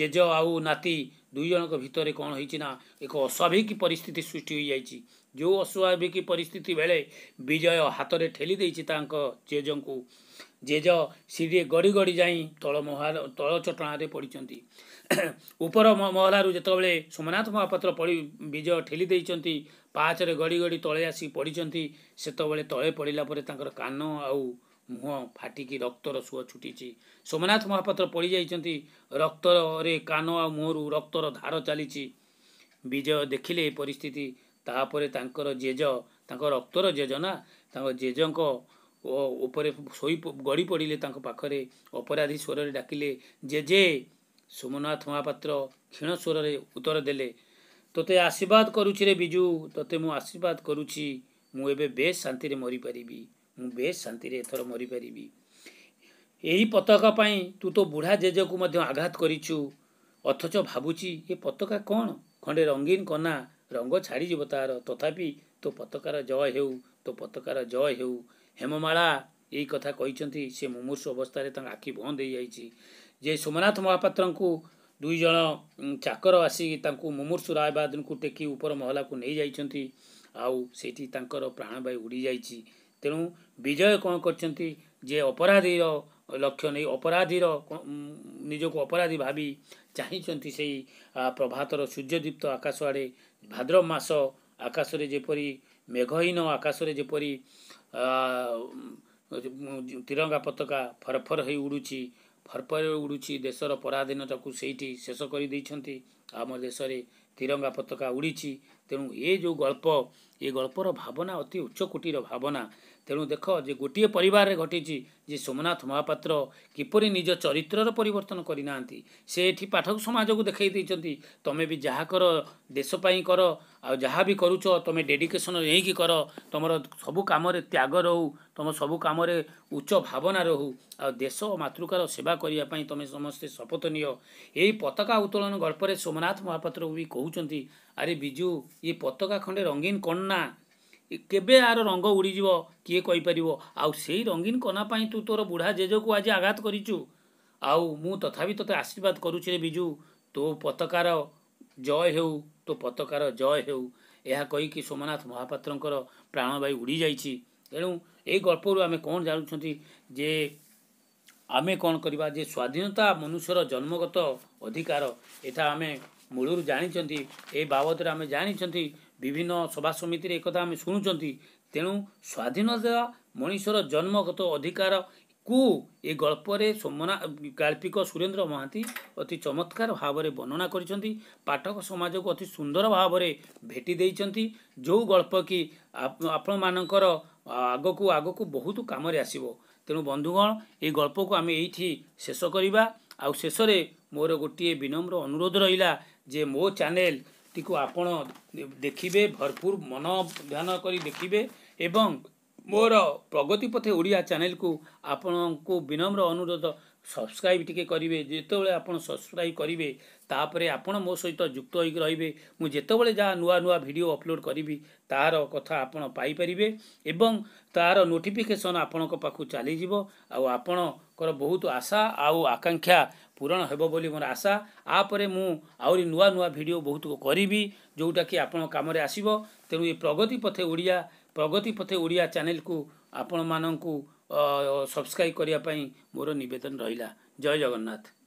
ଜେଜ ଆଉ ନାତି ଦୁଇ ଜଣଙ୍କ ଭିତରେ କ'ଣ ହେଇଛି ନା ଏକ ଅସ୍ୱାଭାବିକ ପରିସ୍ଥିତି ସୃଷ୍ଟି ହୋଇଯାଇଛି ଯେଉଁ ଅସ୍ୱାଭାବିକ ପରିସ୍ଥିତି ବେଳେ ବିଜୟ ହାତରେ ଠେଲି ଦେଇଛି ତାଙ୍କ ଜେଜଙ୍କୁ ଜେଜ ସିଡ଼ିଏ ଗଡ଼ି ଗଡ଼ି ଯାଇ ତଳ ମହଲ ତଳ ଚଟଣାରେ ପଡ଼ିଛନ୍ତି ଉପର ମହଲାରୁ ଯେତେବେଳେ ସୋମନାଥ ମହାପାତ୍ର ପଡ଼ି ବିଜୟ ଠେଲି ଦେଇଛନ୍ତି ପାହାଚରେ ଗଡ଼ି ଗଡ଼ି ତଳେ ଆସି ପଡ଼ିଛନ୍ତି ସେତେବେଳେ ତଳେ ପଡ଼ିଲା ପରେ ତାଙ୍କର କାନ ଆଉ ମୁହଁ ଫାଟିକି ରକ୍ତର ସୁଅ ଛୁଟିଛି ସୋମନାଥ ମହାପାତ୍ର ପଡ଼ିଯାଇଛନ୍ତି ରକ୍ତରେ କାନ ଆଉ ମୁହଁରୁ ରକ୍ତର ଧାର ଚାଲିଛି ବିଜୟ ଦେଖିଲେ ଏ ପରିସ୍ଥିତି ତାପରେ ତାଙ୍କର ଜେଜ ତାଙ୍କ ରକ୍ତର ଜେଜ ନା ତାଙ୍କ ଜେଜଙ୍କ ଉପରେ ଶୋଇ ଗଡ଼ି ପଡ଼ିଲେ ତାଙ୍କ ପାଖରେ ଅପରାଧୀ ସ୍ୱରରେ ଡାକିଲେ ଜେଜେ ସୋମନାଥ ମହାପାତ୍ର କ୍ଷୀଣ ସ୍ୱରରେ ଉତ୍ତର ଦେଲେ ତୋତେ ଆଶୀର୍ବାଦ କରୁଛି ରେ ବିଜୁ ତୋତେ ମୁଁ ଆଶୀର୍ବାଦ କରୁଛି ମୁଁ ଏବେ ବେଶ୍ ଶାନ୍ତିରେ ମରିପାରିବି ମୁଁ ବେଶ୍ ଶାନ୍ତିରେ ଏଥର ମରିପାରିବି ଏହି ପତାକା ପାଇଁ ତୁ ତୋ ବୁଢ଼ା ଜେଜକୁ ମଧ୍ୟ ଆଘାତ କରିଛୁ ଅଥଚ ଭାବୁଛି ଏ ପତାକା କ'ଣ ଖଣ୍ଡେ ରଙ୍ଗୀନ କନା ରଙ୍ଗ ଛାଡ଼ିଯିବ ତା'ର ତଥାପି ତୋ ପତକାର ଜୟ ହେଉ ତୋ ପତକାର ଜୟ ହେଉ ହେମମାଳା ଏଇ କଥା କହିଛନ୍ତି ସେ ମୁମୂର୍ଷୁ ଅବସ୍ଥାରେ ତାଙ୍କ ଆଖି ବନ୍ଦ ହେଇଯାଇଛି ଯେ ସୋମନାଥ ମହାପାତ୍ରଙ୍କୁ ଦୁଇ ଜଣ ଚାକର ଆସି ତାଙ୍କୁ ମୁମୂର୍ଷୁ ରାୟବାହାଦୁରଙ୍କୁ ଟେକି ଉପର ମହଲାକୁ ନେଇଯାଇଛନ୍ତି ଆଉ ସେଇଠି ତାଙ୍କର ପ୍ରାଣବାୟୁ ଉଡ଼ିଯାଇଛି ତେଣୁ ବିଜୟ କ'ଣ କରିଛନ୍ତି ଯେ ଅପରାଧୀର ଲକ୍ଷ୍ୟ ନେଇ ଅପରାଧୀର ନିଜକୁ ଅପରାଧୀ ଭାବି ଚାହିଁଛନ୍ତି ସେଇ ପ୍ରଭାତର ସୂର୍ଯ୍ୟଦୀପ୍ତ ଆକାଶ ଆଡ଼େ ଭାଦ୍ର ମାସ ଆକାଶରେ ଯେପରି ମେଘହୀନ ଆକାଶରେ ଯେପରି ତିରଙ୍ଗା ପତାକା ଫରଫର ହୋଇ ଉଡ଼ୁଛି ଫରଫର ଉଡ଼ୁଛି ଦେଶର ପରାଧୀନତାକୁ ସେଇଠି ଶେଷ କରିଦେଇଛନ୍ତି ଆମ ଦେଶରେ ତିରଙ୍ଗା ପତାକା ଉଡ଼ିଛି ତେଣୁ ଏ ଯେଉଁ ଗଳ୍ପ ଏ ଗଳ୍ପର ଭାବନା ଅତି ଉଚ୍ଚକୋଟୀର ଭାବନା ତେଣୁ ଦେଖ ଯେ ଗୋଟିଏ ପରିବାରରେ ଘଟିଛି ଯେ ସୋମନାଥ ମହାପାତ୍ର କିପରି ନିଜ ଚରିତ୍ରର ପରିବର୍ତ୍ତନ କରିନାହାନ୍ତି ସେ ଏଠି ପାଠକ ସମାଜକୁ ଦେଖାଇ ଦେଇଛନ୍ତି ତମେ ବି ଯାହା କର ଦେଶ ପାଇଁ କର ଆଉ ଯାହା ବି କରୁଛ ତୁମେ ଡେଡିକେସନ୍ ନେଇକି କର ତମର ସବୁ କାମରେ ତ୍ୟାଗ ରହୁ ତୁମ ସବୁ କାମରେ ଉଚ୍ଚ ଭାବନା ରହୁ ଆଉ ଦେଶ ମାତୃକାର ସେବା କରିବା ପାଇଁ ତୁମେ ସମସ୍ତେ ଶପଥ ନିଅ ଏହି ପତାକା ଉତ୍ତୋଳନ ଗଳ୍ପରେ ସୋମନାଥ ରଘୁନାଥ ମହାପାତ୍ର ବି କହୁଛନ୍ତି ଆରେ ବିଜୁ ଇଏ ପତକା ଖଣ୍ଡେ ରଙ୍ଗୀନ କନା କେବେ ଆର ରଙ୍ଗ ଉଡ଼ିଯିବ କିଏ କହିପାରିବ ଆଉ ସେଇ ରଙ୍ଗୀନ କନା ପାଇଁ ତୁ ତୋର ବୁଢ଼ା ଜେଜକୁ ଆଜି ଆଘାତ କରିଛୁ ଆଉ ମୁଁ ତଥାପି ତୋତେ ଆଶୀର୍ବାଦ କରୁଛି ରେ ବିଜୁ ତୋ ପତକାର ଜୟ ହେଉ ତୋ ପତକାର ଜୟ ହେଉ ଏହା କହିକି ସୋମନାଥ ମହାପାତ୍ରଙ୍କର ପ୍ରାଣବାୟୁ ଉଡ଼ିଯାଇଛି ତେଣୁ ଏଇ ଗଳ୍ପରୁ ଆମେ କ'ଣ ଜାଣୁଛନ୍ତି ଯେ ଆମେ କ'ଣ କରିବା ଯେ ସ୍ୱାଧୀନତା ମନୁଷ୍ୟର ଜନ୍ମଗତ ଅଧିକାର ଏଇଟା ଆମେ ମୂଳରୁ ଜାଣିଛନ୍ତି ଏ ବାବଦରେ ଆମେ ଜାଣିଛନ୍ତି ବିଭିନ୍ନ ସଭା ସମିତିରେ ଏକଥା ଆମେ ଶୁଣୁଛନ୍ତି ତେଣୁ ସ୍ୱାଧୀନତା ମଣିଷର ଜନ୍ମଗତ ଅଧିକାରକୁ ଏ ଗଳ୍ପରେ ସମନା ଗାଳ୍ପିକ ସୁରେନ୍ଦ୍ର ମହାନ୍ତି ଅତି ଚମତ୍କାର ଭାବରେ ବର୍ଣ୍ଣନା କରିଛନ୍ତି ପାଠକ ସମାଜକୁ ଅତି ସୁନ୍ଦର ଭାବରେ ଭେଟି ଦେଇଛନ୍ତି ଯେଉଁ ଗଳ୍ପ କି ଆପଣମାନଙ୍କର ଆଗକୁ ଆଗକୁ ବହୁତ କାମରେ ଆସିବ ତେଣୁ ବନ୍ଧୁଗଣ ଏଇ ଗଳ୍ପକୁ ଆମେ ଏଇଠି ଶେଷ କରିବା ଆଉ ଶେଷରେ ମୋର ଗୋଟିଏ ବିନମ୍ର ଅନୁରୋଧ ରହିଲା ଯେ ମୋ ଚ୍ୟାନେଲ୍ଟିକୁ ଆପଣ ଦେଖିବେ ଭରପୁର ମନ ଧ୍ୟାନ କରି ଦେଖିବେ ଏବଂ ମୋର ପ୍ରଗତି ପଥେ ଓଡ଼ିଆ ଚ୍ୟାନେଲ୍କୁ ଆପଣଙ୍କୁ ବିନମ୍ର ଅନୁରୋଧ ସବସ୍କ୍ରାଇବ୍ ଟିକେ କରିବେ ଯେତେବେଳେ ଆପଣ ସବସ୍କ୍ରାଇବ୍ କରିବେ ତାପରେ ଆପଣ ମୋ ସହିତ ଯୁକ୍ତ ହୋଇକି ରହିବେ ମୁଁ ଯେତେବେଳେ ଯାହା ନୂଆ ନୂଆ ଭିଡ଼ିଓ ଅପଲୋଡ଼ କରିବି ତାହାର କଥା ଆପଣ ପାଇପାରିବେ ଏବଂ ତାହାର ନୋଟିଫିକେସନ୍ ଆପଣଙ୍କ ପାଖକୁ ଚାଲିଯିବ ଆଉ ଆପଣ ମୋର ବହୁତ ଆଶା ଆଉ ଆକାଂକ୍ଷା ପୂରଣ ହେବ ବୋଲି ମୋର ଆଶା ଆପରେ ମୁଁ ଆହୁରି ନୂଆ ନୂଆ ଭିଡ଼ିଓ ବହୁତ କରିବି ଯେଉଁଟାକି ଆପଣଙ୍କ କାମରେ ଆସିବ ତେଣୁ ଏ ପ୍ରଗତି ପଥେ ଓଡ଼ିଆ ପ୍ରଗତି ପଥେ ଓଡ଼ିଆ ଚ୍ୟାନେଲକୁ ଆପଣମାନଙ୍କୁ ସବସ୍କ୍ରାଇବ୍ କରିବା ପାଇଁ ମୋର ନିବେଦନ ରହିଲା ଜୟ ଜଗନ୍ନାଥ